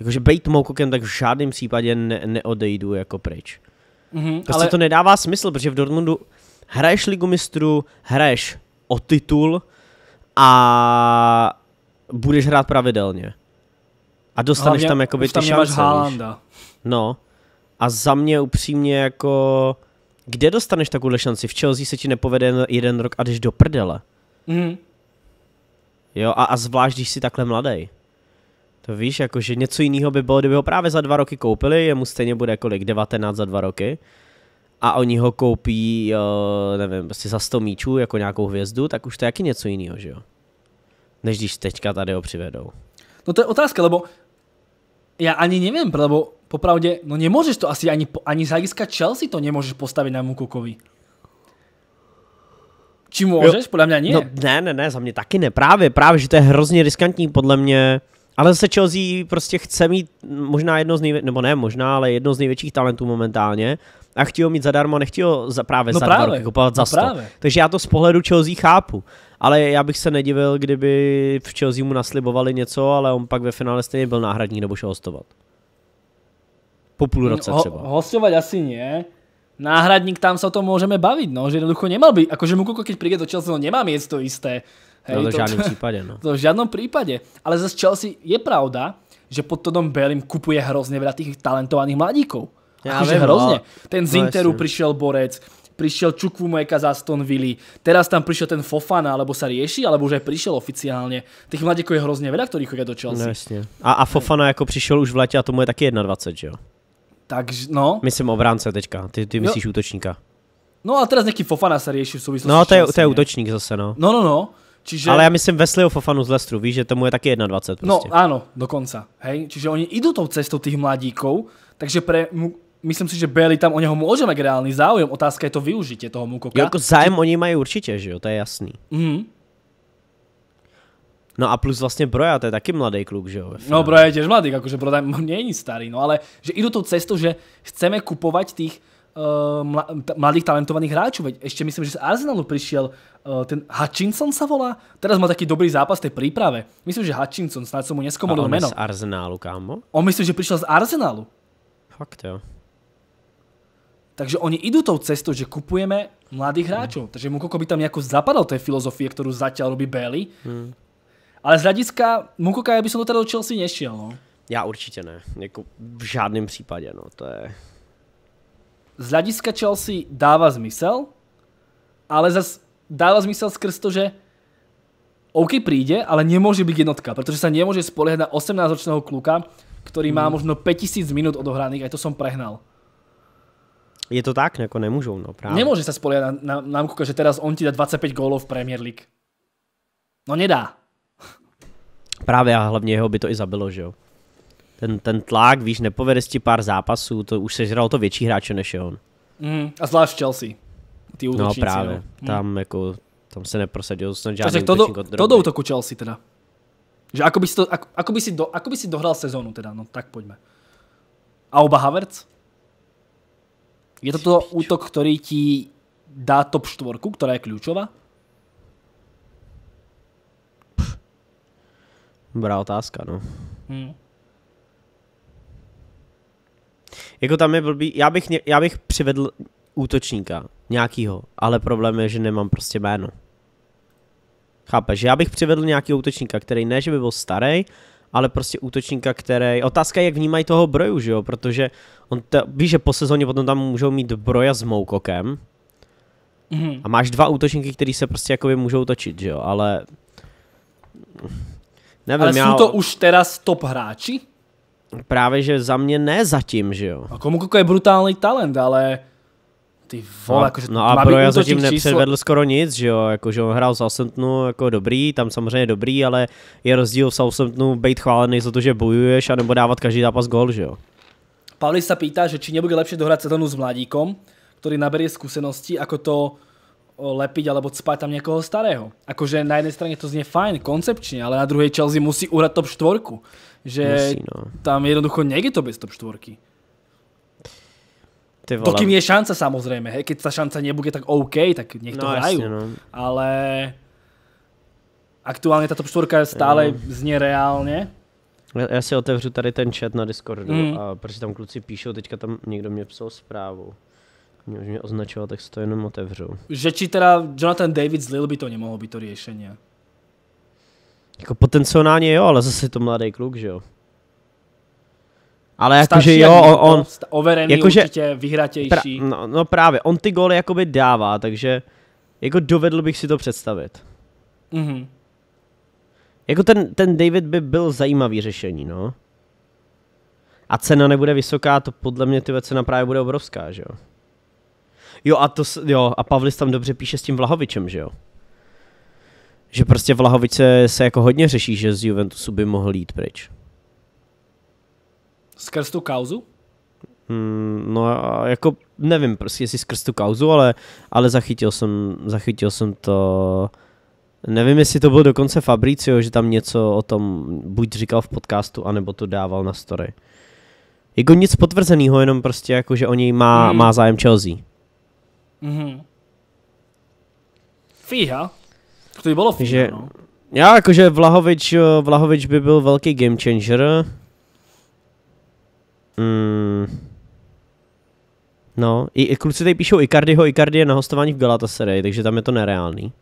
Jakože mou kokem, tak v žádném případě ne, neodejdu jako pryč. Mm-hmm, prostě ale... to nedává smysl, protože v Dortmundu hraješ ligu mistrů, hraješ o titul a budeš hrát pravidelně. A dostaneš Hlavně, tam jakoby ty tam šance. No. A za mě upřímně jako... Kde dostaneš takovou šanci? V Chelsea se ti nepovede jeden rok a jdeš do prdele. Mm. Jo, a, a zvlášť, když jsi takhle mladý. To víš, jakože něco jiného by bylo, kdyby ho právě za dva roky koupili, jemu stejně bude kolik, 19 za dva roky a oni ho koupí, eh, nevím, prostě za 100 míčů jako nějakou hvězdu, tak už to je jaký něco jiného, že jo? Než když teďka tady ho přivedou. No to je otázka, lebo já ani nevím, lebo popravdě, no nemůžeš to asi ani, ani z hlediska Chelsea to nemůžeš postavit na Mukokovi. Či můžeš? Jo. Podle mě ani No, ne, ne, ne, za mě taky ne. Právě, právě, že to je hrozně riskantní, podle mě. Ale zase Chelsea prostě chce mít možná jedno z největších, nebo ne možná, ale jedno z největších talentů momentálně a chtějí ho mít zadarmo, nechtějí ho za, právě no za právě. dva roky kupovat za no 100. Právě. Takže já to z pohledu Chelsea chápu. Ale já bych se nedivil, kdyby v Chelsea mu naslibovali něco, ale on pak ve finále stejně byl náhradní nebo šel hostovat. Po půl mm, roce třeba. Ho, hostovat asi ne. Náhradník tam se o tom můžeme bavit, no, že jednoducho nemal by, jakože mu keď přijde do Chelsea, no nemá miesto jisté. Hej, no to, to v žádném [LAUGHS] případě, no. To v žádném případě. Ale zase Chelsea je pravda, že pod Tonom Bellim kupuje hrozně veľa tých talentovaných mladíkov. Já akože no, hrozne. No, ten z Interu no, prišiel borec, prišiel čukvu z Aston Villa, teraz tam prišiel ten Fofana, alebo sa rieši, alebo už aj prišiel oficiálne. Tých mladíkov je hrozně veľa, ktorí chodia do Chelsea. No, A, a Fofana jako přišel už v letě a tomu je taky 21, že jo? Takže, no. Myslím obránce teďka, ty, ty myslíš no. útočníka. No a teraz nějaký Fofana se rieši v souvislosti No to je, to je útočník zase, no. No, no, no. Čiže... Ale já myslím Wesleyho Fofanu z Lestru, víš, že tomu je taky 21 no, prostě. No áno, dokonca. Hej? Čiže oni idú tou cestou tých mladíkov, takže pre myslím si, že Bailey tam o něho může mít reálný záujem. Otázka je to využitě toho Mukoka. Jo, jako zájem oni mají určitě, že jo, to je jasný. Mm. No a plus vlastně Broja, to je taky mladý kluk, že jo? No Broja je těž mladý, jakože Broja není starý, no ale že do tou cestou, že chceme kupovat těch uh, mladých talentovaných hráčů, Veď Ještě myslím, že z Arsenalu přišel uh, ten Hutchinson sa volá. Teraz má taký dobrý zápas v tej príprave. Myslím, že Hutchinson, snad som mu neskomolil meno. z Arsenalu, kámo? On myslím, že přišel z Arsenalu. Fakt jo. Takže oni idú tou cestou, že kupujeme mladých hmm. hráčov. Mm. Takže Mukoko by tam nejako zapadal tej filozofie, ktorú zatiaľ robí Bailey. Mm. Ale z hľadiska Mukoka ja by som do teda do Chelsea nešiel. No. Já určitě ne. Jako v žádném případě. No. To je... Z hľadiska Chelsea dává zmysel, ale zas dává zmysel skrz to, že OK príde, ale nemôže byť jednotka, pretože sa nemôže spoliehať na 18-ročného kluka, ktorý má hmm. možno 5000 minút odohraných, aj to som prehnal. Je to tak, jako nemůžou, no právě. Nemůže se spoliat na, na, na Mkuka, že teraz on ti dá 25 gólov v Premier League. No nedá. Právě a hlavně jeho by to i zabilo, že jo. Ten, ten tlak, víš, nepovede ti pár zápasů, to už sežral to větší hráče než je on. Mm, a zvlášť Chelsea. Ty no právě, no. tam mm. jako, tam se neprosadil snad žádný Časek, to, do, to do útoku Chelsea teda. Že ako by si, to, ako, ako by si, do, ako by si dohral sezónu teda, no tak pojďme. A oba Havertz? Je to to útok, ktorý ti dá top štvorku, ktorá je kľúčová? Dobrá otázka, no. Hmm. Jako tam je blbý, já bych, já bych přivedl útočníka, nějakýho, ale problém je, že nemám prostě jméno. Chápeš, já bych přivedl nějaký útočníka, který ne, že by byl starý, ale prostě útočníka, který... Otázka je, jak vnímají toho broju, že jo? Protože on ta... ví, že po sezóně potom tam můžou mít broja s Moukokem. Mm-hmm. A máš dva útočníky, který se prostě jakoby můžou točit, že jo? Ale... Nevím, ale jsou já... to už teraz top hráči? Právě, že za mě ne zatím, že jo? A komu je brutální talent, ale ty vole, no, jakože No a Broja zatím nepředvedl skoro nic, že jo, jakože on hrál v Southamptonu jako dobrý, tam samozřejmě dobrý, ale je rozdíl v Southamptonu být chválený za to, že bojuješ, anebo dávat každý zápas gol, že jo. Pavli sa že či nebude lepší dohrát sezonu s mladíkom, který naberie skúsenosti, jako to lepiť alebo cpať tam někoho starého. Akože na jednej strane to znie fajn koncepčne, ale na druhej Chelsea musí uhrať top štvorku. Že musí, no. tam jednoducho nejde to bez top štvorky. Ty vole. Dokým je šance samozřejmě, hej, keď ta šance nebude tak OK, tak nech to no, hrajú. No. Ale aktuálně tato čtvorka stále jo. zně reálně. Já si otevřu tady ten chat na Discordu, mm. a protože tam kluci píšou, teďka tam někdo mě psal zprávu. Mě už mě označoval, tak si to jenom otevřu. Že či teda Jonathan David zlil by to nemohlo být to řešení. Jako potenciálně jo, ale zase je to mladý kluk, že jo. Ale jakože jo, on, on Overeem jakože, určitě vyhratější. Pra, no, no právě, on ty góly jakoby dává, takže jako dovedl bych si to představit. Mm-hmm. Jako ten, ten David by byl zajímavý řešení, no. A cena nebude vysoká, to podle mě ty cena právě bude obrovská, že jo. Jo a, to, jo, a Pavlis tam dobře píše s tím Vlahovičem, že jo. Že prostě Vlahovice se, se jako hodně řeší, že z Juventusu by mohl jít pryč. Skrz tu kauzu? Mm, no jako nevím, prostě jestli skrz tu kauzu, ale, ale zachytil, jsem, zachytil jsem to Nevím, jestli to byl dokonce Fabricio, že tam něco o tom buď říkal v podcastu, anebo to dával na story. Jako nic potvrzeného, jenom prostě jako, že o něj má, mm. má zájem Chelsea. Mhm. Fíha. To by bylo fíha, že, no. Já jakože Vlahovič, Vlahovič by byl velký game changer. Mm. No, i, i kluci tady píšou Icardiho, Icardi je na hostování v Galatasaray, takže tam je to nereálný.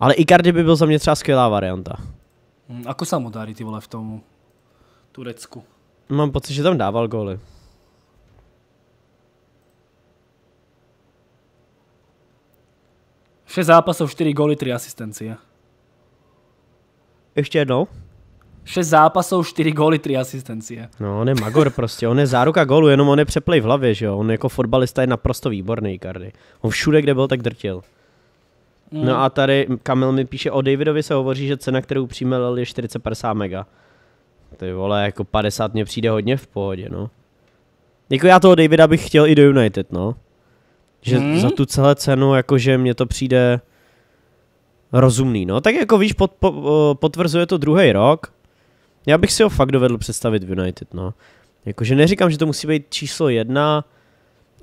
Ale Icardi by byl za mě třeba skvělá varianta. Mm, ako se mu ty vole, v tomu Turecku? Mám pocit, že tam dával góly. Šest zápasov, 4 góly, 3 asistencie. Ještě jednou? 6 zápasů, 4 góly, 3 asistencie. No, on je Magor prostě, on je záruka gólu, jenom on je přeplej v hlavě, že jo. On jako fotbalista je naprosto výborný, Kardy. On všude, kde byl, tak drtil. Mm. No a tady Kamil mi píše, o Davidovi se hovoří, že cena, kterou přiměl, je 450 50 mega. Ty vole, jako 50 mě přijde hodně v pohodě, no. Jako já toho Davida bych chtěl i do United, no. Že mm. za tu celé cenu, jakože mě to přijde rozumný, no. Tak jako víš, pod, po, potvrzuje to druhý rok, já bych si ho fakt dovedl představit v United, no. Jakože neříkám, že to musí být číslo jedna,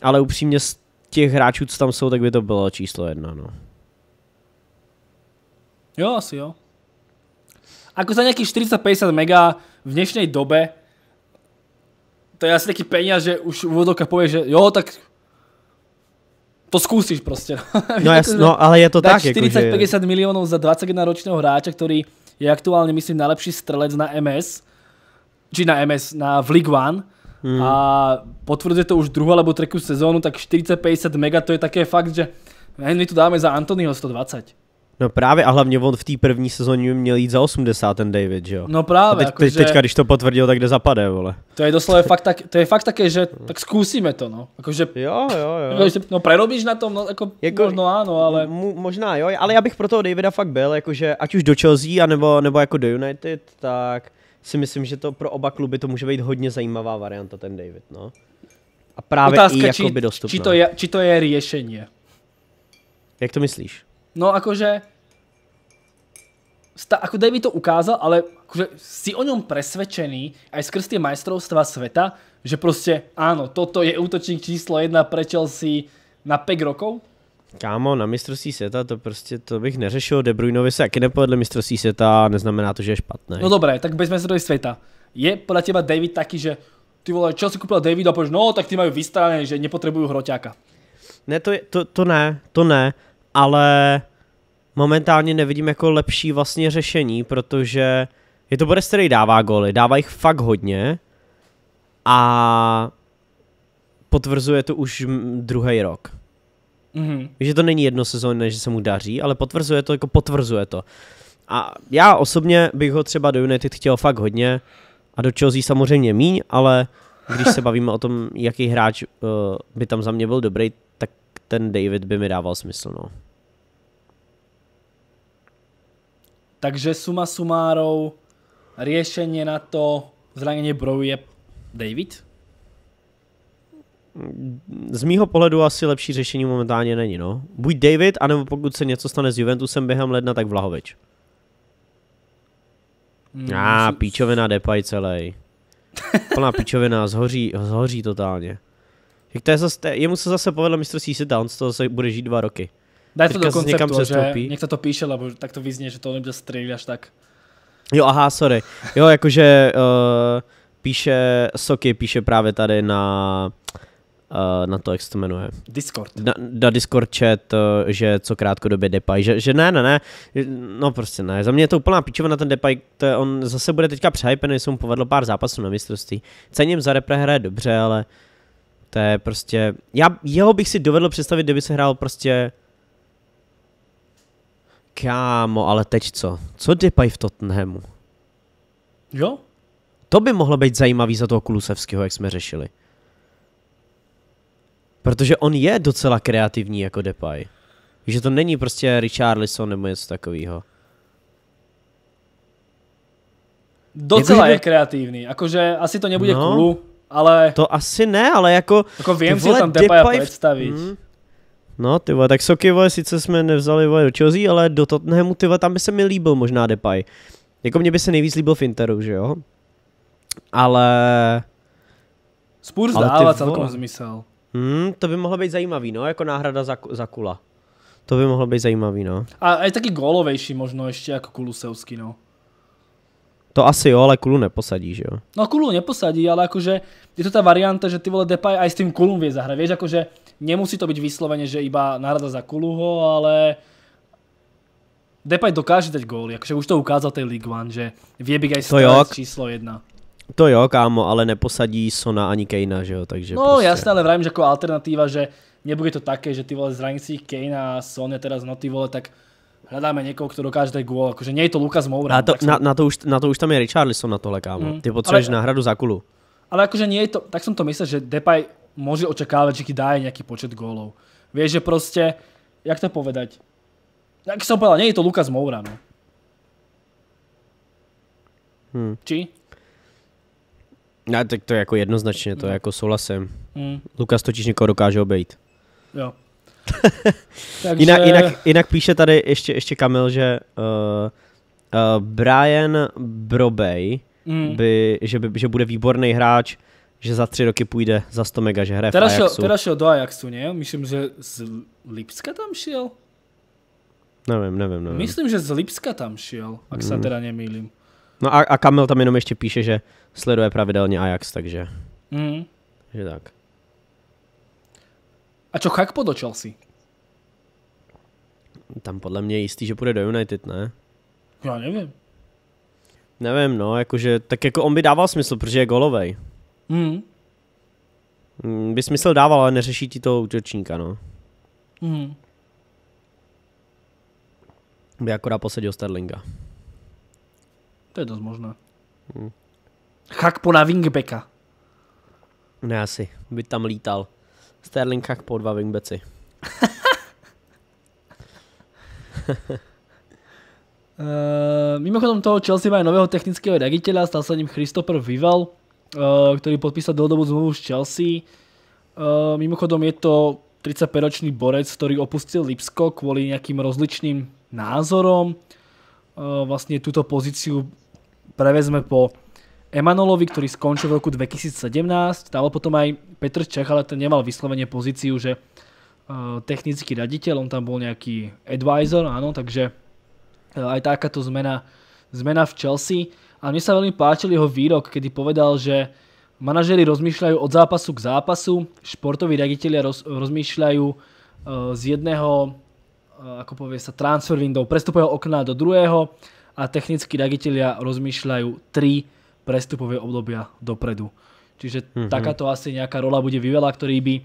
ale upřímně z těch hráčů, co tam jsou, tak by to bylo číslo jedna, no. Jo, asi jo. Ako za nějakých 450 mega v dnešnej dobe, to je asi taký peniaz, že už úvodovka povie, že jo, tak to zkusíš prostě. No, [LAUGHS] jasno, ale je to tak. 40-50 milionů za 21 ročného hráča, který je aktuálne, myslím, najlepší strelec na MS, či na MS, na v League One. Hmm. A potvrdzuje to už druhou alebo tretiu sezónu, tak 40-50 mega, to je také fakt, že my tu dáme za Antonyho 120. No právě a hlavně on v té první sezóně měl jít za 80 ten David, že jo? No právě. A teď, jako teď, teďka, když to potvrdil, tak kde zapadá, vole. To je doslova fakt, tak, to je fakt také, že tak zkusíme to, no. že? jo, jo, jo. Jako, že, no prerobíš na tom, no, jako, jako, možno ano, ale... Mu, možná jo, ale já bych pro toho Davida fakt byl, jakože ať už do Chelsea, anebo, nebo jako do United, tak si myslím, že to pro oba kluby to může být hodně zajímavá varianta ten David, no. A právě Otázka, i jakoby či, dostupná. Či to je, či to je řešení. Jak to myslíš? No akože, sta, ako David to ukázal, ale akože si o ňom presvedčený aj skrz tie majstrovstva sveta, že proste áno, toto je útočník číslo jedna pre Chelsea na 5 rokov? Kámo, na mistrovství světa to prostě, to bych neřešil, De Bruynovi se taky nepovedli mistrovství světa, neznamená to, že je špatné. No dobré, tak bez mistrovství světa. Je podle těba David taky, že ty vole, si koupila David a povíš, no tak ty mají vystarané, že nepotřebují hroťáka. Ne, to, je, to, to ne, to ne, ale momentálně nevidím jako lepší vlastně řešení, protože je to Borec, který dává góly, dává jich fakt hodně a potvrzuje to už druhý rok. Mm-hmm. Že to není jedno sezónné, že se mu daří, ale potvrzuje to, jako potvrzuje to. A já osobně bych ho třeba do United chtěl fakt hodně a do Chelsea samozřejmě míň, ale když se [LAUGHS] bavíme o tom, jaký hráč uh, by tam za mě byl dobrý, tak ten David by mi dával smysl, no. Takže suma sumárov, riešenie na to zranění Broju je David? Z mýho pohledu asi lepší řešení momentálně není, no. Buď David, anebo pokud se něco stane s Juventusem během ledna, tak Vlahovič. Mm, A ah, si... píčovina Depay celý. Plná píčovina, zhoří, zhoří totálně. je jemu se zase povedlo mistrovství světa, on z toho zase bude žít dva roky. Daj to do konceptu, že někdo to píše, lebo tak to vyzně, že to nebude střílíš tak. Jo, aha, sorry. Jo, jakože uh, píše, Soky píše právě tady na, uh, na to, jak se to jmenuje. Discord. Na, na Discord chat, uh, že co krátkodobě depaj, že, že ne, ne, ne, no prostě ne. Za mě je to úplná píčova na ten depaj, to je, on zase bude teďka přehypený, se mu povedlo pár zápasů na mistrovství. Cením za repre hraje dobře, ale to je prostě, já jeho bych si dovedl představit, kdyby se hrál prostě Kámo, ale teď co? Co Depay v Tottenhamu? Jo? To by mohlo být zajímavý za toho Kulusevského, jak jsme řešili. Protože on je docela kreativní jako Depay. Že to není prostě Lisson nebo něco takového. Docela jako, je kreativní, jakože asi to nebude no, kulu, ale... To asi ne, ale jako... Jako vím si tam Depay, představit. Hmm. No, ty vole, tak Soky, vole, sice jsme nevzali, vole, do Chelsea, ale do Tottenhamu, ty vole, tam by se mi líbil možná Depay. Jako mě by se nejvíc líbil v Interu, že jo? Ale... Spurs dává celkom zmysel. Hmm, to by mohlo být zajímavý, no, jako náhrada za, za Kula. To by mohlo být zajímavý, no. A je taky gólovejší možno ještě jako Kulusevský, no. To asi jo, ale Kulu neposadí, že jo? No Kulu neposadí, ale jakože je to ta varianta, že ty vole Depay aj s tým Kulum vie zahrať, vieš, akože Nemusí to byť vyslovene, že iba náhrada za Kuluho, ale Depay dokáže dať góly, akože už to ukázal tej League One, že vie byť aj strelec číslo jedna. To jo, kámo, ale neposadí Sona ani Kejna, že jo, takže No prostě- jasné, ale vravím, že jako alternativa, že nebude to také, že ty vole si Kejna a Son je teraz, no ty vole, tak hľadáme někoho, kdo dokáže dať gól, akože nie je to Lukas Moura. Na to, už, na to už tam je Richarlison na tohle, kámo, mm. ty potrebuješ náhradu za kulu. Ale akože nie je to, tak som to myslel, že Depay môže očakávať, že ti dá aj nejaký počet gólov. Vieš, že proste, jak to povedať? Jak som povedal, nie je to Lukas Moura, no. Hmm. Či? No, tak to je jako jednoznačně, to je no. jako souhlasem. Hmm. Lukas totiž niekoho dokáže obejít. Jo. [LAUGHS] Takže... jinak, píše tady ještě, ještě Kamil, že uh, uh, Brian Brobej, hmm. by, že, by, že bude výborný hráč že za tři roky půjde za 100 mega, že hraje teda v Ajaxu. Šel, teda šel do Ajaxu, ne? Myslím, že z Lipska tam šel. Nevím, nevím, nevím. Myslím, že z Lipska tam šel, ak hmm. se teda nemýlím. No a, a Kamil tam jenom ještě píše, že sleduje pravidelně Ajax, takže... Mm. Že tak. A čo Chakpo do Chelsea? Tam podle mě je jistý, že půjde do United, ne? Já nevím. Nevím, no, jakože, tak jako on by dával smysl, protože je golovej. Mm. Mm, by smysl dával, ale neřeší ti to útočníka, no. Mm. By akorát posadil Sterlinga. To je dost možné. Mm. Chakpo na wingbacka. Ne asi, by tam lítal. Sterling Chakpo, dva wingbeci. Uh, [LAUGHS] eh, mimochodom toho Chelsea má nového technického raditela, stal sa ním Christopher Vival. Eh, ktorý podpísal dlhodobú zmluvu s Chelsea. Eh, mimochodom je to 35-ročný borec, ktorý opustil Lipsko kvôli nejakým rozličným názorom. Eh, vlastne túto pozíciu prevezme po Emanolovi, ktorý skončil v roku 2017. Dalo potom aj Petr Čech, ale ten nemal vyslovene pozíciu, že technický raditeľ, on tam bol nejaký advisor, áno, takže aj takáto zmena, zmena v Chelsea. A mne sa veľmi páčil jeho výrok, kedy povedal, že manažery rozmýšľajú od zápasu k zápasu, športoví riaditeľia roz, rozmýšľajú uh, z jedného, uh, ako povie sa, transfer window, prestupového okna do druhého a technickí riaditeľia rozmýšľajú tri prestupové obdobia dopredu. Čiže mm-hmm. takáto asi nejaká rola bude vyvela, ktorý by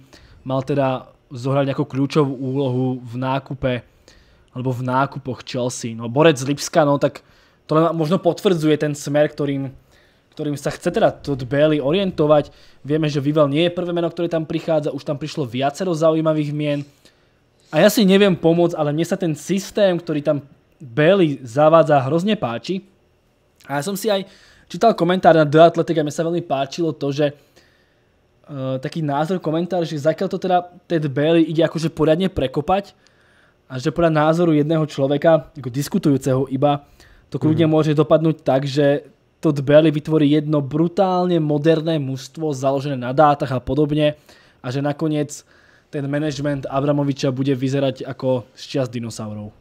mal teda zohrať nejakú kľúčovú úlohu v nákupe alebo v nákupoch Chelsea. No Borec z Lipska, no tak tohle možno potvrdzuje ten smer, ktorým, ktorým sa chce teda Todd Bailey orientovať. Vieme, že Vivel nie je prvé meno, ktoré tam prichádza, už tam prišlo viacero zaujímavých mien. A ja si neviem pomôcť, ale mne sa ten systém, ktorý tam Bailey zavádza, hrozne páči. A ja som si aj čítal komentár na The Athletic a mne sa veľmi páčilo to, že eh, taký názor, komentár, že zakiaľ to teda Ted Bailey ide akože poriadne prekopať a že podľa názoru jedného človeka, ako diskutujúceho iba, to kľudne mm. môže dopadnúť tak, že to Bailey vytvorí jedno brutálne moderné mužstvo založené na dátach a podobne a že nakoniec ten management Abramoviča bude vyzerať ako z dinosaurov.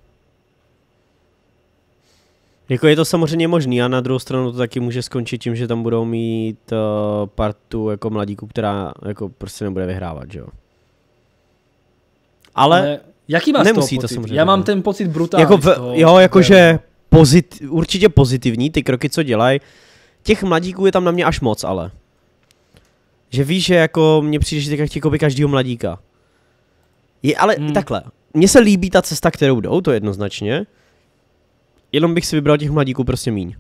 Jako je to samozřejmě možný a na druhou stranu to taky může skončit tím, že tam budou mít uh, partu jako mladíku, která jako prostě nebude vyhrávat, že jo. Ale, Ale jaký máš nemusí to samozřejmě. Já mám no. ten pocit brutální. Jako v, jo, jakože pozit, určitě pozitivní, ty kroky, co dělají. Těch mladíků je tam na mě až moc, ale. Že víš, že jako mě přijde, že chtějí koupit každýho mladíka. Je, ale hmm. takhle, mně se líbí ta cesta, kterou jdou, to jednoznačně. Jenom bych si vybral těch mladíků prostě míň.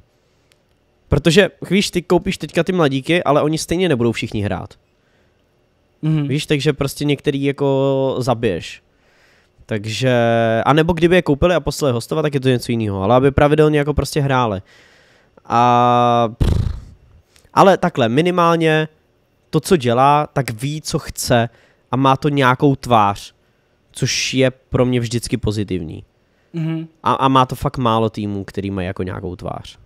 Protože, víš, ty koupíš teďka ty mladíky, ale oni stejně nebudou všichni hrát. Mm-hmm. Víš, takže prostě některý jako zabiješ. Takže, a nebo kdyby je koupili a poslali hostovat, tak je to něco jiného, ale aby pravidelně jako prostě hráli. A, pff, ale takhle, minimálně to, co dělá, tak ví, co chce a má to nějakou tvář, což je pro mě vždycky pozitivní. Mm-hmm. A, a má to fakt málo týmů, který mají jako nějakou tvář.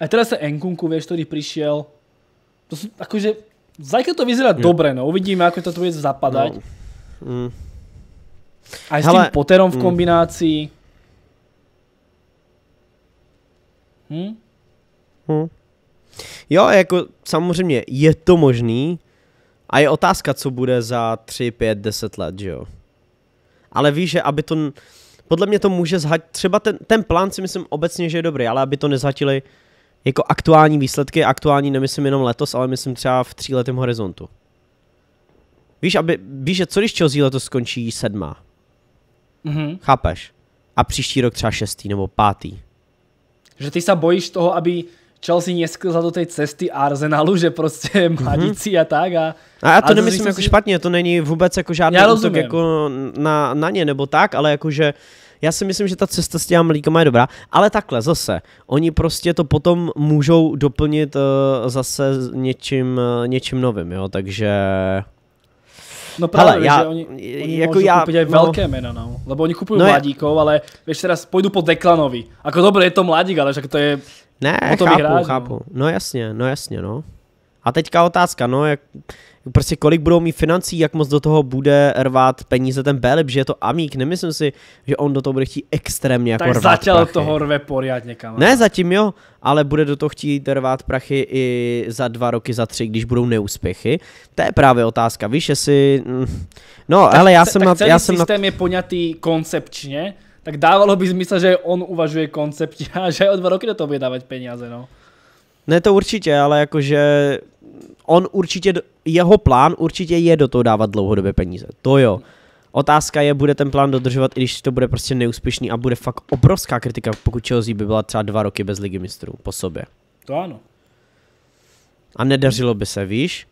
A teda se Enkunku, vieš, který přišel, to sú, akože, zajka to vyzerá mm. dobré, no, uvidíme, jak to bude zapadat. No. Mm. A s Hele, s tím Potterom v mm. kombinaci. Hm? Hm. Jo, jako samozřejmě je to možný. A je otázka, co bude za 3, 5, 10 let, že jo. Ale víš, že aby to... Podle mě to může zhať... Třeba ten, ten plán si myslím obecně, že je dobrý, ale aby to nezhatili jako aktuální výsledky, aktuální nemyslím jenom letos, ale myslím třeba v tříletém horizontu. Víš, aby, víš, že co když Chelsea letos skončí sedmá? Mm-hmm. Chápeš? A příští rok třeba šestý nebo pátý. Že ty se bojíš toho, aby Chelsea nesklzla do té cesty Arsenalu, že prostě mhm. mladíci mm-hmm. a tak. A, a já to a nemyslím jako si... špatně, to není vůbec jako žádný já útok jako na, na ně nebo tak, ale jakože já si myslím, že ta cesta s těma mlíkama je dobrá, ale takhle zase, oni prostě to potom můžou doplnit uh, zase něčím, uh, něčím novým, jo, takže No právě, Hele, já, že oni, oni jako já, ja, no, velké mena, no. Lebo oni kupují no mladíkov, ale víš, teraz půjdu po Deklanovi. Ako dobré, je to mladík, ale že to je... Ne, chápu, hráč, chápu. No. no jasně, no jasně, no. A teďka otázka, no jak prostě kolik budou mít financí, jak moc do toho bude rvat peníze ten Belip, že je to amík, nemyslím si, že on do toho bude chtít extrémně jako tak zatím prachy. toho rve poriadně, někam. Ne, zatím jo, ale bude do toho chtít rvat prachy i za dva roky, za tři, když budou neúspěchy. To je právě otázka, víš, jestli... Mm. No, tak, ale já jsem tak na... já jsem systém na... je poňatý koncepčně, tak dávalo by smysl, že on uvažuje koncepčně a že o dva roky do toho bude dávat peníze, no. Ne to určitě, ale jakože on určitě, jeho plán určitě je do toho dávat dlouhodobě peníze. To jo. Otázka je, bude ten plán dodržovat, i když to bude prostě neúspěšný a bude fakt obrovská kritika, pokud Chelsea by byla třeba dva roky bez ligy mistrů po sobě. To ano. A nedařilo by se, víš?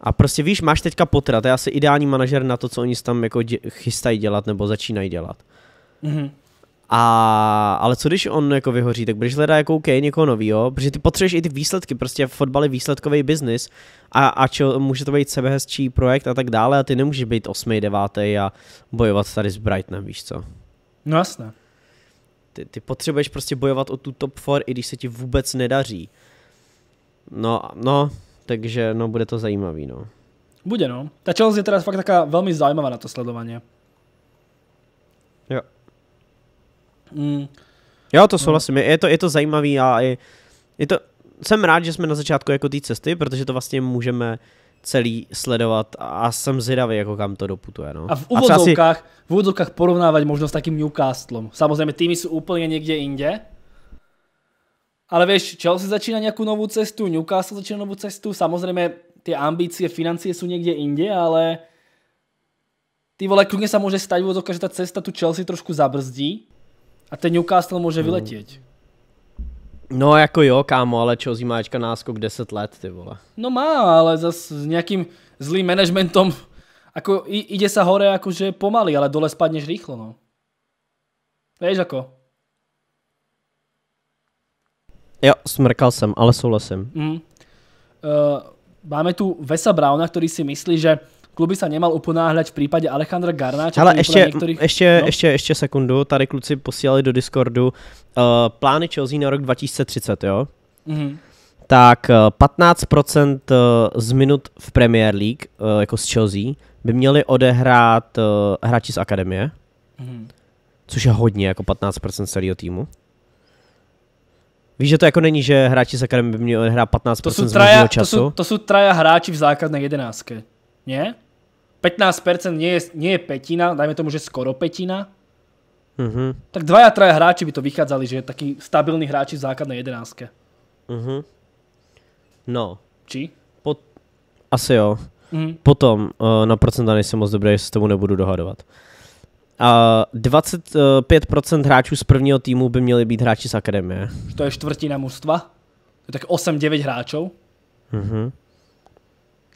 A prostě víš, máš teďka potrat, to je asi ideální manažer na to, co oni tam jako dě- chystají dělat nebo začínají dělat. Mm-hmm. A, ale co když on jako vyhoří, tak budeš hledat jako OK, někoho novýho, protože ty potřebuješ i ty výsledky, prostě v fotbale výsledkový biznis a, a čo, může to být sebehezčí projekt a tak dále a ty nemůžeš být osmý, devátý a bojovat tady s Brightonem, víš co? No jasné. Ty, ty potřebuješ prostě bojovat o tu top 4, i když se ti vůbec nedaří. No, no, takže no, bude to zajímavý, no. Bude, no. Ta Chelsea je teda fakt taká velmi zajímavá na to sledování. Mm. Jo, to no. souhlasím, je to, je to zajímavý a je, je to, jsem rád, že jsme na začátku jako té cesty, protože to vlastně můžeme celý sledovat a jsem zvědavý, jako kam to doputuje. No. A v úvodzovkách, asi... v úvodzovkách porovnávat možno s takým Newcastlem. Samozřejmě týmy jsou úplně někde jinde, ale vieš, Chelsea začína nějakou novou cestu, Newcastle začína novou cestu, samozřejmě ty ambície, financie jsou někde jinde, ale ty vole, klidně se může stať, že ta cesta tu Chelsea trošku zabrzdí a ten Newcastle může hmm. vyletět. No jako jo, kámo, ale čo zimáčka náskok 10 let, ty vole. No má, ale zas s nějakým zlým managementem, ako ide sa hore akože pomaly, ale dole spadneš rýchlo, no. Víš jako? Jo, smrkal jsem, ale souhlasím. Mm. Uh, máme tu Vesa Browna, který si myslí, že kluby se nemal uponáhlet v případě Alejandra Garnáča. Ale ještě některých... ještě no? ještě, ještě sekundu, tady kluci posílali do Discordu uh, plány Chelsea na rok 2030, jo? Mm-hmm. Tak uh, eh, 15% eh, z minut v Premier League, uh, jako z Chelsea, by měli odehrát uh, hráči z akademie, mm-hmm. což je hodně, jako 15% celého týmu. Víš, že to jako není, že hráči z akademie by měli odehrát 15% to jsou traja, z času? To jsou, to jsou traja hráči v základné jedenáctce, ne? 15% nie je, nie je petina, dajme tomu, že skoro petina, Uh mhm. -huh. tak dvaja, traja hráči by to vychádzali, že taký stabilní hráči v základnej jedenáctke. Uh mhm. -huh. No. Či? Pot... Asi jo. Uh mhm. -huh. Potom, uh, na procenta nejsem moc dobrý, že se s tomu nebudu dohadovat. A uh, eh, 25% hráčů z prvního týmu by měli být hráči z akademie. To je čtvrtina mužstva? To je tak 8-9 hráčů? Mhm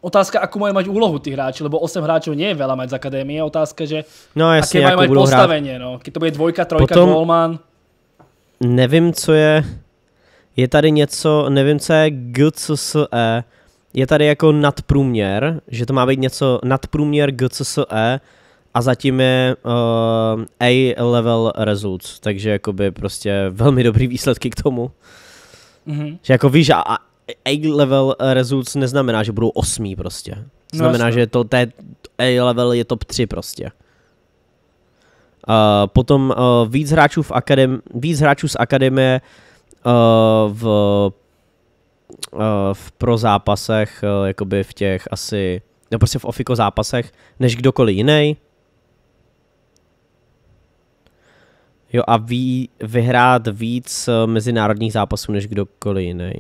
otázka, akú majú mať úlohu tí hráči, lebo 8 hráčov nie je veľa mať z akadémie, otázka, že no, jasne, aké majú mať postavenie, no. Keď to bude dvojka, trojka, Potom... golman. Nevím, co je, je tady něco, nevím, co je GCSE, je tady jako nadprůměr, že to má být něco nadprůměr GCSE a zatím je uh, eh, A-level results, takže jakoby prostě velmi dobrý výsledky k tomu. Mm-hmm. Že jako víš, a, a-level eh, results neznamená, že budou osmý prostě. Znamená, no, že to té A-level je top 3 prostě. Uh, potom uh, víc, hráčů v akadem, víc hráčů z akademie uh, v, uh, v pro zápasech, uh, jakoby v těch asi, no prostě v ofiko zápasech, než kdokoliv jiný. Jo a ví, vyhrát víc mezinárodních zápasů než kdokoliv jiný.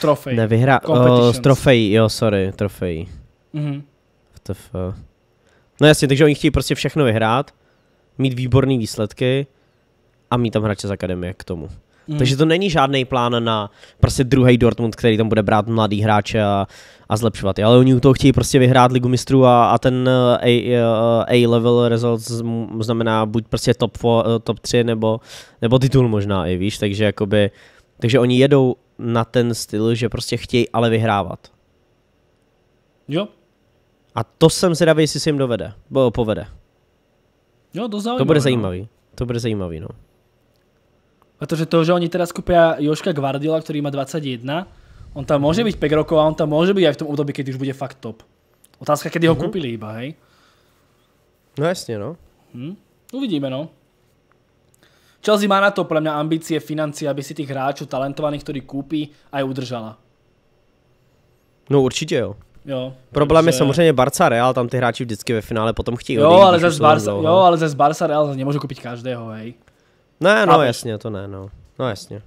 Trofej. Nevyhrá... Oh, trofej, jo, sorry, trofej. Mhm. WTF. No jasně, takže oni chtějí prostě všechno vyhrát, mít výborné výsledky a mít tam hráče z akademie k tomu. Mm. Takže to není žádný plán na prostě druhý Dortmund, který tam bude brát mladý hráče a, a zlepšovat je. Ale oni u toho chtějí prostě vyhrát ligu mistrů a, a ten A-level eh, A eh, results znamená buď prostě top, eh, top 3 nebo, nebo titul možná i, víš, takže jakoby, takže oni jedou na ten styl, že prostě chtějí ale vyhrávat. Jo. A to jsem zvědavý, jestli se jim dovede, bo, povede. Jo, to zajímavé. To bude no. zajímavý. No. To bude zajímavý, no. Protože to, že oni teda skupí Joška Guardiola, který má 21, on tam může mhm. být 5 rokov a on tam může být i v tom období, kdy už bude fakt top. Otázka, kdy mm-hmm. ho mhm. koupili, iba, hej? No jasně, no. Hm? Uvidíme, no. Chelsea má na to pre mňa ambície, financie, aby si tých hráčov talentovaných, ktorí kúpi, aj udržala. No určitě jo. Jo, Problém takže... je samozřejmě Barca Real, tam ty hráči vždycky ve finále potom chtějí jo, ale zase Barca, jo, ale zase Barca Real zase nemůže koupit každého, hej. Ne, no Chápeš? jasně, to ne, no. No jasně.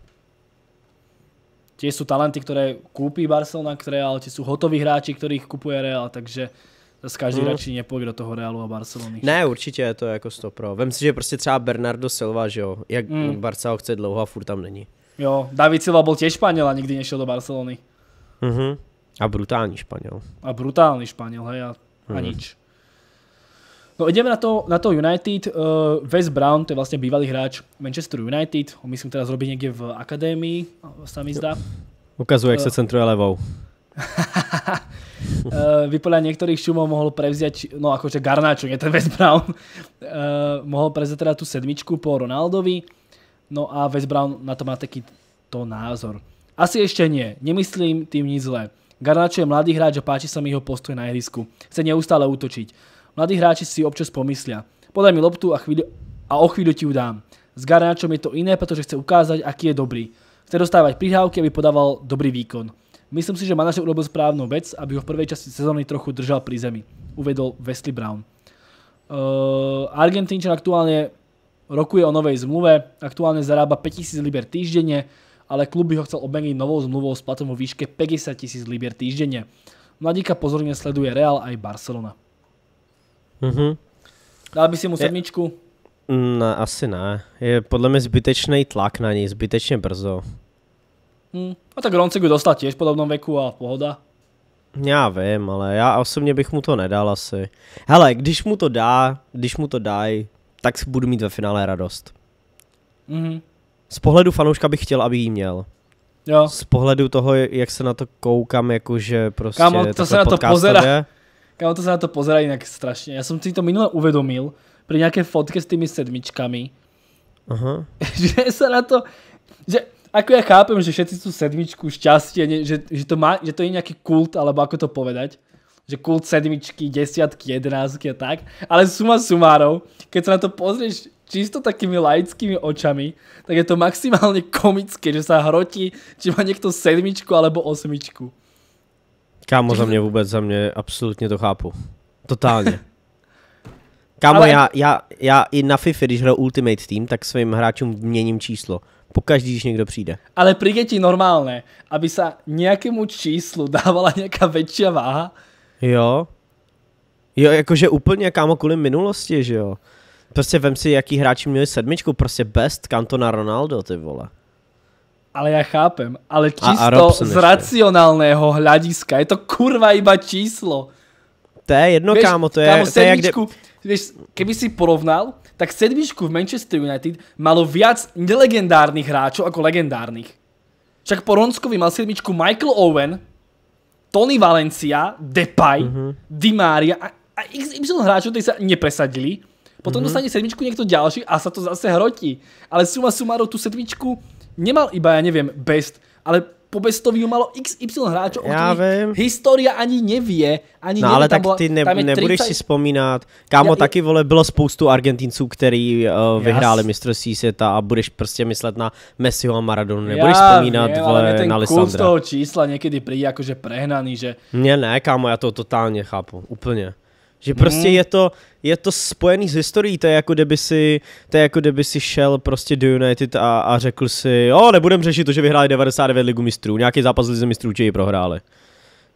Tie jsou talenty, které koupí Barcelona které ale ti jsou hotoví hráči, kterých kupuje Real, takže z každý hmm. nepůjde do toho Realu a Barcelony. Ne, určitě je to jako stopro. Vem si, že prostě třeba Bernardo Silva, že jo, jak hmm. Barca ho chce dlouho a furt tam není. Jo, David Silva byl těž Španěl a nikdy nešel do Barcelony. Mhm. A brutální Španěl. A brutální Španěl, hej, a, hmm. a mhm. nič. No ideme na to, na to United. Uh, Wes Brown, to je vlastně bývalý hráč Manchester United. On myslím teda zrobí někde v akadémii, eh, se mi zdá. Ukazuje, jak se eh. centruje levou uh, [LAUGHS] eh, podľa niektorých šumov mohol prevziať, no akože Garnáčo, nie ten West Brown, uh, eh, mohol prevziať teda tú sedmičku po Ronaldovi, no a West Brown na to má to názor. Asi ešte nie, nemyslím tým nič zlé. Garnáčo je mladý hráč a páči sa mi jeho postoj na ihrisku. Chce neustále útočiť. Mladí hráči si občas pomyslia. Podaj mi loptu a, chvíľu, a o chvíľu ti ju dám. S Garnáčom je to iné, pretože chce ukázať, aký je dobrý. Chce dostávať prihrávky, aby podával dobrý výkon. Myslím si, že manažer urobil správnu vec, aby ho v prvej časti sezóny trochu držal pri zemi, uvedol Wesley Brown. Eh, Argentínčan aktuálne rokuje o novej zmluve, aktuálne zarába 5000 liber týždenne, ale klub by ho chcel obmeniť novou zmluvou s platom vo výške 50 tisíc liber týždenne. Mladíka pozorne sleduje Real aj Barcelona. Mhm. Dal by si mu sedmičku? Mm, asi ne. Je podle mě zbytečný tlak na ní, zbytečně brzo. Hmm. A tak by dostal tiež podobnou věku veku a pohoda. Já vím, ale já osobně bych mu to nedal asi. Hele, když mu to dá, když mu to dají, tak budu mít ve finále radost. Mm-hmm. Z pohledu fanouška bych chtěl, aby jí měl. Jo. Z pohledu toho, jak se na to koukám, jakože prostě... Kámo, to se na to pozera. Kámo, to se na to pozera jinak strašně. Já jsem si to minule uvědomil při nějaké fotky s těmi sedmičkami. Aha. [LAUGHS] že se na to... Že ako ja chápem, že všetci sú sedmičku, šťastie, že, že, to má, že to je nejaký kult, alebo ako to povedať, že kult sedmičky, desiatky, jedenáctky a tak, ale suma sumárov, keď sa na to pozrieš čisto takými laickými očami, tak je to maximálne [LAUGHS] komické, že sa hrotí, či má niekto sedmičku alebo osmičku. Kámo, za mě vůbec, za mě absolutně to chápu. Totálně. Kámo, Ale... já, já, já i na FIFA, když hraju Ultimate Team, tak svým hráčům měním číslo. Pokaždý, když někdo přijde. Ale príde ti normálné, aby se nějakému číslu dávala nějaká větší váha. Jo. Jo, jakože úplně kámo kvůli minulosti, že jo. Prostě vem si, jaký hráči měli sedmičku, prostě best Cantona Ronaldo, ty vole. Ale já chápem, ale čisto z racionálného hľadiska, je to kurva iba číslo. To je jedno, Víš, kámo, to je... Kámo, to je jak... Víš, keby si porovnal, tak sedmičku v Manchester United malo viac nelegendárnych hráčov ako legendárnych. Však po Ronskovi mal sedmičku Michael Owen, Tony Valencia, Depay, mhm. Di Maria a, XY hráčov, ktorí sa nepresadili. Potom mhm. dostane sedmičku niekto ďalší a sa to zase hrotí. Ale suma sumarov tú sedmičku nemal iba, ja neviem, best, ale pobestovýho malo XY hráčů. o Já vím. historia ani neví, Ani no ale tak bola, ty ne, nebudeš 30... si vzpomínat. Kámo, ja, taky vole, bylo spoustu Argentinců, který uh, vyhráli mistrovství světa a budeš prostě myslet na Messiho a Maradonu. Nebudeš Já, vzpomínat vím, vole, ten na Lissandra. z toho čísla někdy přijde jakože prehnaný, že... Ne, ne, kámo, já to totálně chápu, úplně. Že prostě mm. je, to, je to spojený s historií, to je jako kdyby si, to je jako kdyby si šel prostě do United a, a řekl si, jo, nebudem řešit to, že vyhráli 99 ligu mistrů, nějaký zápas lize mistrů, že ji prohráli.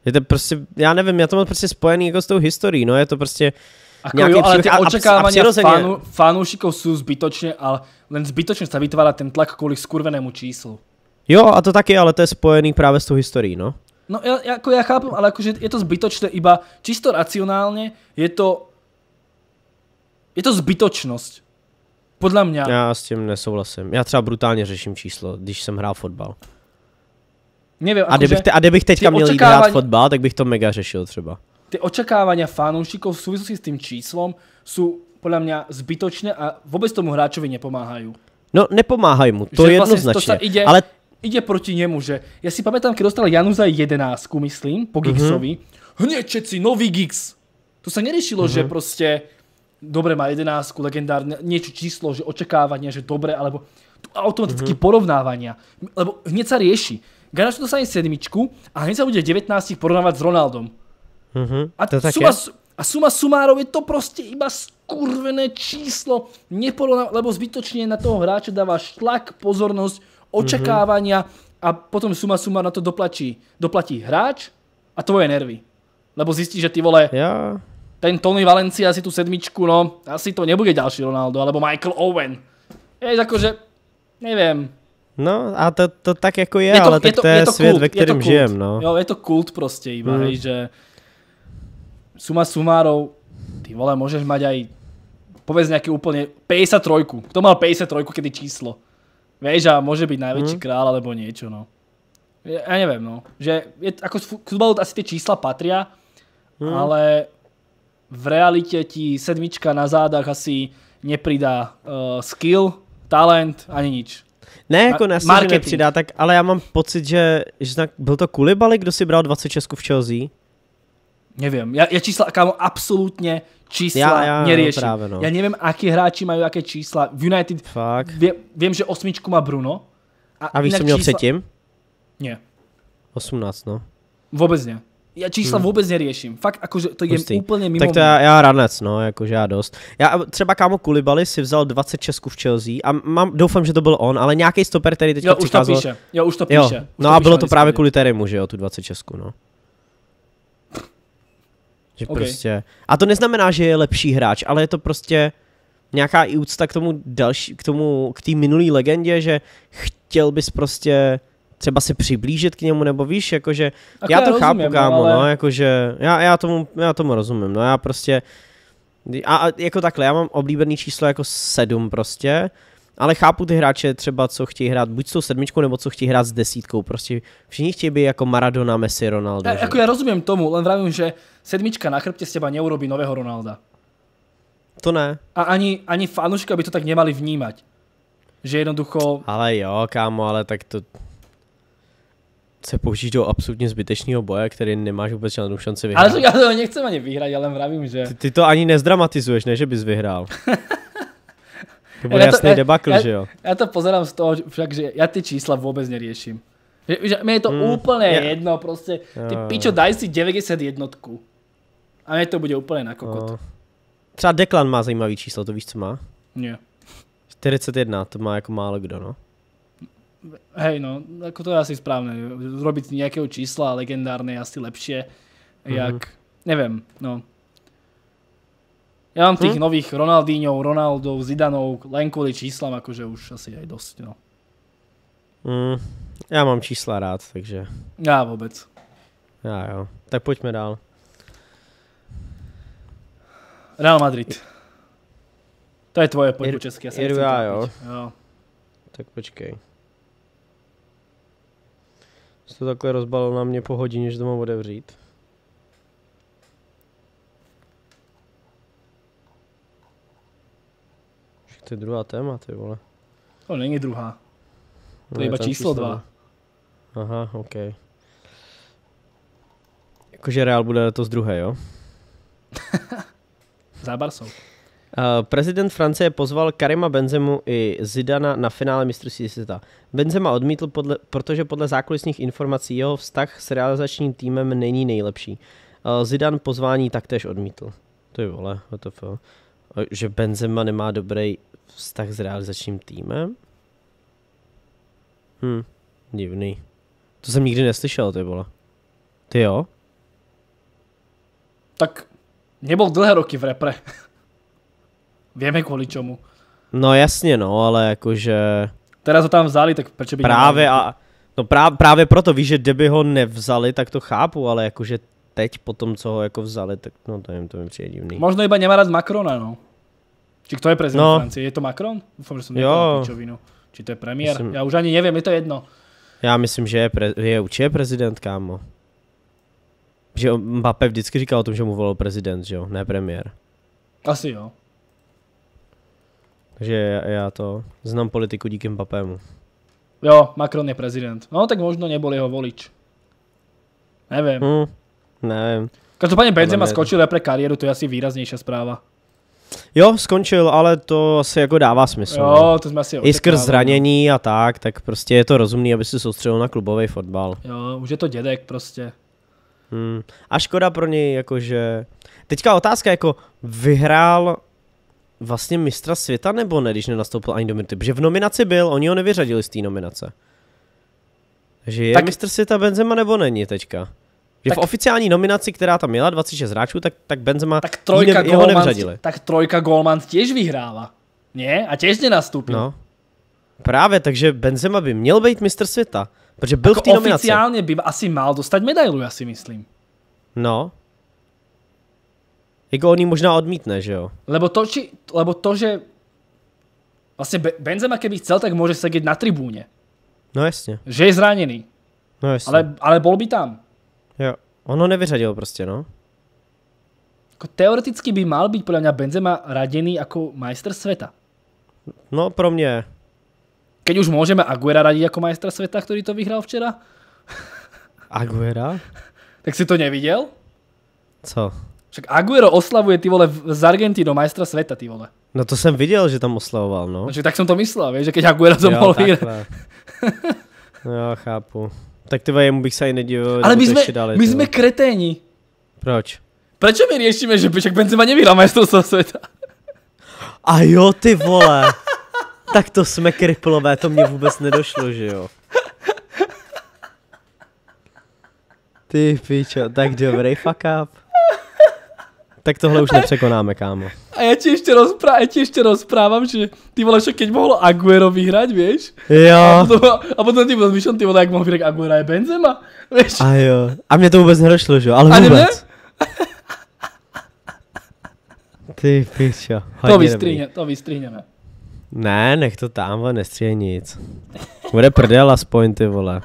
Je to prostě, já nevím, já to mám prostě spojený jako s tou historií, no je to prostě, Ako jo, ale tie očakávania fanu, fanúšikov jsou zbytočně, ale len zbytočně se vytvára ten tlak kvůli skurvenému číslu. Jo, a to taky, ale to je spojený právě s tou historií, no. No ja, ako ja chápem, ale akože je to zbytočné iba čisto racionálne, je to je to zbytočnosť. Podle mě. Já s tím nesouhlasím. Já třeba brutálně řeším číslo, když jsem hrál fotbal. Nevím, a, kdybych te, a kdybych teďka měl jít hrát fotbal, tak bych to mega řešil třeba. Ty očekávání fanúšikov v súvislosti s tím číslom jsou podle mě zbytočné a vůbec tomu hráčovi nepomáhají. No nepomáhají mu, to že jednoznačně. Vlastně to ide, ale ide proti nemu, že ja si pamätám, keď dostal Januzaj 11, myslím, po mhm. Gigsovi, uh -huh. hneď všetci, nový Gigs. To sa neriešilo, uh -huh. že mhm. proste dobre má 11, legendárne, niečo číslo, že očakávania, že dobre, alebo tu automaticky uh mhm. -huh. porovnávania, lebo hneď sa rieši. Ganaš dostane sedmičku a hneď sa bude 19 porovnávať s Ronaldom. Uh -huh. A, to suma, a suma sumárov je to proste iba skurvené číslo, neporovnáv- lebo zbytočne na toho hráča dávaš tlak, pozornosť, očakávania mm-hmm. a potom suma suma na to doplatí, doplatí hráč a tvoje nervy. Lebo zjistí, že ty vole, ja. ten Tony Valencia si tu sedmičku, no asi to nebude ďalší Ronaldo, alebo Michael Owen. Je akože, neviem. No a to, to tak jako je, je to, ale je tak to, to je, je to svět, kult, ve kterém žijem, no. Jo, je to kult prostě iba, mm. hej, že suma sumárov, ty vole, můžeš mať aj povedz nějaký úplně 53. kdo mal 53, kedy číslo? Vieš, a môže byť najväčší mm. král alebo niečo, no. Ja, neviem, no. Že je, ako k futbalu asi tie čísla patria, mhm. ale v realite ti sedmička na zádach asi nepridá uh, eh, skill, talent ani nič. Ne, jako na nepřidá, tak, ale já mám pocit, že, že byl to Kulibaly, kdo si bral 26 v Chelsea. Nevím, já já čísla, kámo, absolutně čísla já, Já neriešim. No, no. Já nevím, akí hráči mají jaké čísla. V United Fakt. Vie, že osmičku má Bruno. A, a víš, co měl čísla... předtím? Ne. 18, no. Vůbec ne. Já čísla hmm. vůbec neriešim. Fakt, jakože to je úplně mimo. Tak to já, já ranec, no, jakože já dost. Já třeba kámo Kulibaly si vzal 26 česků v Chelsea a mám, doufám, že to byl on, ale nějaký stoper, který teďka jo, už to píše, jo, už to píše. Jo. No to a píše bylo to právě kvůli Terimu, že jo, tu 26, česků, no. Že okay. prostě, a to neznamená, že je lepší hráč, ale je to prostě nějaká i úcta k tomu další, k tomu, k té minulý legendě, že chtěl bys prostě třeba se přiblížit k němu, nebo víš, jakože, Ako já to já chápu, rozumím, kámo, ale... no, jakože, já, já, tomu, já tomu rozumím, no, já prostě, a, a jako takhle, já mám oblíbený číslo jako sedm prostě, ale chápu ty hráče třeba, co chtějí hrát buď s tou sedmičkou, nebo co chtějí hrát s desítkou. Prostě všichni chtějí být jako Maradona, Messi, Ronaldo. Já, jako já rozumím tomu, len vravím, že sedmička na chrbtě s teba neurobí nového Ronalda. To ne. A ani, ani fanouška by to tak nemali vnímat. Že jednoducho... Ale jo, kámo, ale tak to se použít do absolutně zbytečného boje, který nemáš vůbec žádnou šanci vyhrát. Ale já to nechci ani vyhrát, ale vravím, že... Ty, ty to ani nezdramatizuješ, ne, že bys vyhrál. [LAUGHS] To bude já jasný to, debakl, já, že jo? Já to pozerám z toho, však, že já ty čísla vůbec nerieším. Že, že je to mm, úplně je. jedno, prostě. Ty jo. pičo, daj si 91. A mě to bude úplně na no. kokot. No. Třeba Declan má zajímavý číslo, to víš, co má? Ne. 41, to má jako málo kdo, no. Hej, no, jako to je asi správné. Zrobit nějakého čísla legendárné je asi lepší, jak, mhm. nevím, no. Ja mám tých hm? nových Ronaldíňov, Ronaldov, Zidanov, len kvôli číslam, akože už asi aj dosť, no. Mm, mám čísla rád, takže... Ja vôbec. Ja jo. Tak poďme dál. Real Madrid. To je tvoje, pojď po česky. Já, jedu já jo. jo. Tak počkej. Jsi to takhle rozbalil na mě po hodině, že to mám odevřít. To je druhá téma, ty vole. To není druhá. To no, je iba číslo dva. Aha, OK. Jakože Real bude to z druhé, jo? [LAUGHS] Zábar jsou. Eh, prezident Francie pozval Karima Benzemu i Zidana na finále mistrovství světa. Benzema odmítl, podle, protože podle zákulisních informací jeho vztah s realizačním týmem není nejlepší. Eh, Zidan pozvání taktéž odmítl. To je vole, to. Že Benzema nemá dobrý vztah s realizačním týmem? Hm, divný. To jsem nikdy neslyšel, ty vole. Ty jo? Tak nebyl dlhé roky v repre. [LAUGHS] Víme kvůli čemu. No jasně no, ale jakože... Teraz ho tam vzali, tak proč by... Právě a... No prá, právě proto, víš, že kdyby ho nevzali, tak to chápu, ale jakože teď po tom, co ho jako vzali, tak no to nevím, to mi přijde divný. Možno iba nemá rád Macrona, no. Či kto je prezident no. Francie? Je to Macron? Dúfam, že som jo. pičovinu. Či to je premiér? Myslím, ja už ani neviem, je to jedno. Já myslím, že je, pre, je určitě prezident, kámo. Že Mbappé vždycky říkal o tom, že mu volil prezident, že jo, ne premiér. Asi jo. Takže já, já to znám politiku díky Mbappému. Jo, Macron je prezident. No tak možno nebol jeho volič. Neviem. Mm, neviem. Každopádne Benzema skočil pre kariéru, to je asi výraznejšia správa. Jo, skončil, ale to asi jako dává smysl. Jo, no. to jsme asi I skrz no. zranění a tak, tak prostě je to rozumný, aby se soustředil na klubový fotbal. Jo, už je to dědek prostě. Hmm. A škoda pro něj, jakože... Teďka otázka, jako vyhrál vlastně mistra světa nebo ne, když nenastoupil ani do minuty? Protože v nominaci byl, oni ho nevyřadili z té nominace. Že je tak... mistr světa Benzema nebo není teďka? Že tak, v oficiální nominaci, která tam měla 26 hráčů, tak, tak Benzema tak trojka ne, jeho nevřadili. Tak trojka Golman těž vyhrála. Ne? A těž nenastupil. No. Právě, takže Benzema by měl být mistr světa. Protože byl Ako v té nominaci. Oficiálně by asi mal dostat medailu, já si myslím. No. Jako on ji možná odmítne, že jo? Lebo to, či, lebo to že vlastně Benzema, keby chcel, tak může sedět na tribúně. No jasně. Že je zraněný. No jasně. Ale, ale bol by tam. Jo, on ho nevyřadil prostě, no. Jako teoreticky by mal být podle mě Benzema raděný jako majster světa. No, pro mě. Keď už můžeme Aguera radit jako majstra světa, který to vyhrál včera? [LAUGHS] Aguera? tak si to neviděl? Co? Však Aguero oslavuje ty vole z Argentino majstra světa, ty vole. No to jsem viděl, že tam oslavoval, no. Takže no, tak jsem to myslel, víš, že keď Aguero to mohl vyhrát. jo, chápu. Tak ty jemu bych se ani nedivil. Ale my jsme, dali, my jsme kreténi. Proč? Proč my řešíme, že Pešek Benzema nevíla mistrovství světa? A jo, ty vole. tak to jsme kriplové, to mě vůbec nedošlo, že jo. Ty pičo, tak dobrý, fuck up tak tohle už nepřekonáme, kámo. A já ti ještě, rozprá- já ti ještě rozprávám, že ty vole, že keď mohlo Aguero vyhrát, víš? Jo. A potom, a potom ty rozmýšlím, ty vole, jak mohl vyhrát Aguero je Benzema, víš? A jo. A mě to vůbec nerošlo, že jo? Ale vůbec. Ty pičo. To vystříhne, to vystříhneme. Ne, nech to tam, vole, nestříhne nic. Bude prdel aspoň, ty vole.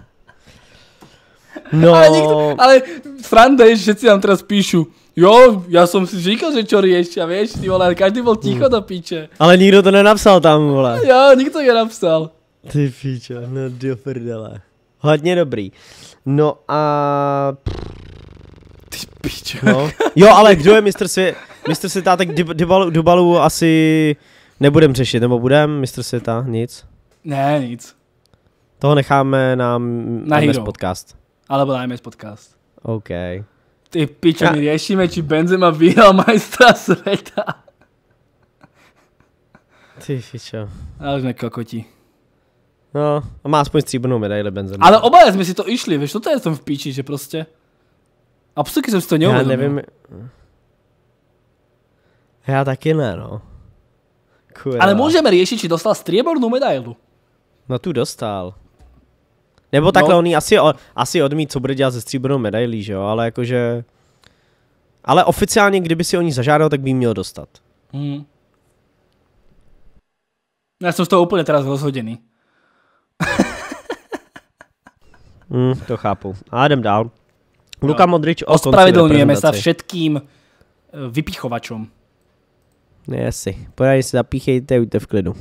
No. Ale, nikto, ale sranda je, že si tam teraz píšu, Jo, já jsem si říkal, že čory ještě, a víš, ty vole, každý byl ticho hmm. do píče. Ale nikdo to nenapsal tam, vole. Jo, nikdo to nenapsal. Ty píče, no do prdele. Hodně dobrý. No a... Ty píče. No. Jo, ale kdo je mistr svět? Mistr světa, tak Dybalu, Dubalu asi nebudem řešit, nebo budem? Mistr světa, nic? Ne, nic. Toho necháme na, na MS Hero. podcast. Alebo na MS podcast. Okay. Ty piče, my riešime, či Benzema vyhral majstra sveta. Ty pičo. Ale sme kokoti. No, a má aspoň stříbrnou medaile Benzema. Ale oba jsme si to išli, víš, no to je tom v píči, že prostě. A psuky som si to neuvedomil. Já neviem... Ja taky ne, no. Kurva. Ale môžeme riešiť, či dostal striebornú medailu. No tu dostal. Nebo no. takhle, no. asi, asi odmít, co bude dělat ze stříbrnou medailí, že jo, ale jakože... Ale oficiálně, kdyby si oni zažádal, tak by ji měl dostat. Hmm. Já jsem z toho úplně teraz rozhoděný. [LAUGHS] hmm, to chápu. A jdem dál. Luka no. Modrič o Ospravedlňujeme se všetkým eh, vypichovačům. Ne, no asi. Pořádně si zapíchejte, ujďte v klidu.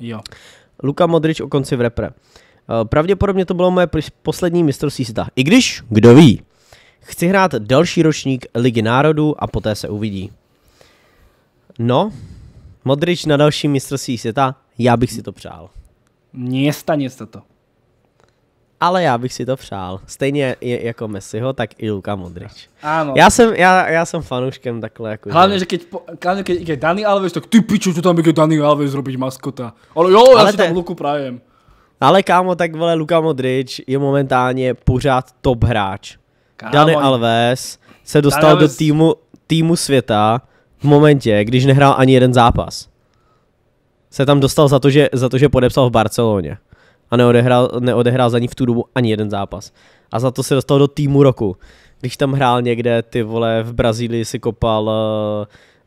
Jo. Luka Modrič o konci v repre. Eh, pravděpodobně to bylo moje poslední mistrovství světa. I když, kdo ví. Chci hrát další ročník Ligy národů a poté se uvidí. No, Modrič na další mistrovství světa, já bych si to přál. Mně stane se to. Ale já bych si to přál. Stejně jako Messiho, tak i Luka Modrič. Ano. Já jsem, já, já jsem fanouškem takhle jako... Hlavně, že keď, hlavně keď je Dani Alves, tak ty pičo, co tam je Dani Alves robiť maskota. Ale jo, já ale si te... tam Luku prajem. Ale kámo, tak vole, Luka Modrič je momentálně pořád top hráč. Kámo, Dani Alves se dostal Dani Alves... do týmu, týmu světa v momentě, když nehrál ani jeden zápas. Se tam dostal za to, že, za to, že podepsal v Barceloně. A neodehrál, neodehrál za ní v tu dobu ani jeden zápas. A za to se dostal do týmu roku. Když tam hrál někde, ty vole, v Brazílii si kopal uh,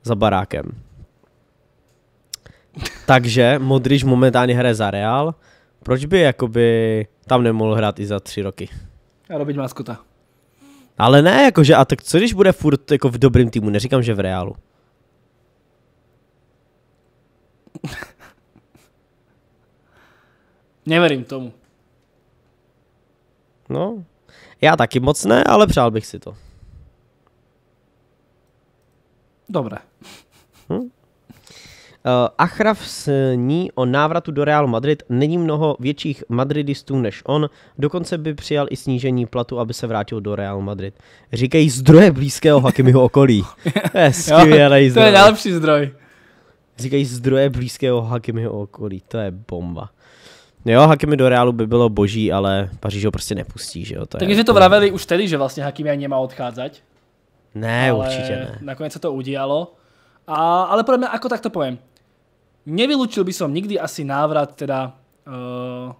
za barákem. Takže Modrič momentálně hraje za Real proč by jakoby tam nemohl hrát i za tři roky? A robit maskota. Ale ne, jakože, a tak co když bude furt jako v dobrým týmu, neříkám, že v Reálu. [LAUGHS] Neverím tomu. No, já taky moc ne, ale přál bych si to. Dobré. Eh, Achraf sní o návratu do Real Madrid. Není mnoho větších madridistů než on, dokonce by přijal i snížení platu, aby se vrátil do Real Madrid. Říkají zdroje blízkého Hakimiho okolí. [LAUGHS] to je zdroj. To je další zdroj. Říkají zdroje blízkého Hakimiho okolí. To je bomba. No jo, Hakimi do Realu by bylo boží, ale Paříž ho prostě nepustí, že jo. To Takže je, to vraveli už tedy, že vlastně Hakimi ani nemá odcházet. Ne, ale určitě ne. Nakonec se to udělalo. A, ale podle mě jako tak to povím, Nevylúčil by som nikdy asi návrat teda uh,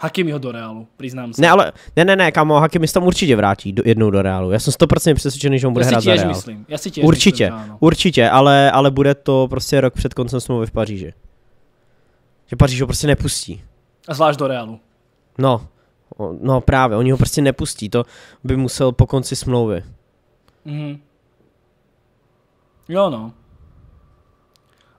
Hakimiho do Realu, přiznám se. Ne, ale ne, ne, ne, kamo, Hakimi se tam určitě vrátí do, jednou do Realu. Já jsem 100% přesvědčený, že on bude hrát za Real. Myslím. Já si těž určitě, myslím, určitě, ale, ale bude to prostě rok před koncem smlouvy v Paříži. Že Paříž ho prostě nepustí. A zvlášť do Realu. No, no právě, oni ho prostě nepustí, to by musel po konci smlouvy. Mhm. Jo no.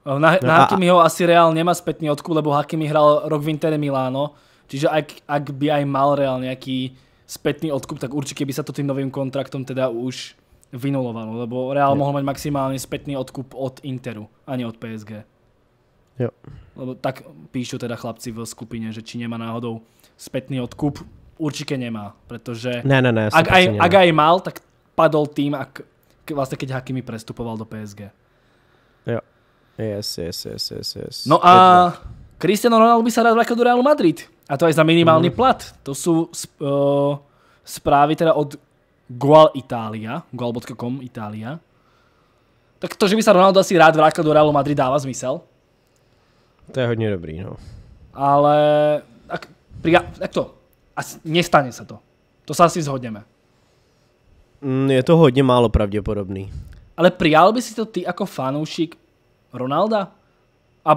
Eh, na, na Hakimiho asi Real nemá spätný odkup, lebo Hakimi hral rok v Interi Miláno, čiže ak, ak by aj mal Real nejaký spätný odkup, tak určite by sa to tým novým kontraktom teda už vynulovalo, lebo Real jo. mohl mať maximálne spätný odkup od Interu, a od PSG. Jo. Lebo tak píšu teda chlapci v skupině, že či nemá náhodou spätný odkup, určitě nemá, protože ne, ne, ne, ak, aj, nemá. ak aj mal, tak padol tým, ak, vlastne keď Hakimi prestupoval do PSG. Jo. Yes, yes, yes, yes, yes. No a Cristiano Ronaldo by sa rád vrátil do Realu Madrid. A to aj za minimálny mm. plat. To sú uh, eh, správy teda od Goal Italia, goal.com Italia. Tak to, že by sa Ronaldo asi rád vrátil do Realu Madrid dáva zmysel. To je hodně dobrý, no. Ale ak, pri, ak to, asi nestane se to. To sa asi zhodneme. Mm, je to hodně málo pravděpodobný. Ale prijal by si to ty jako fanúšik Ronalda a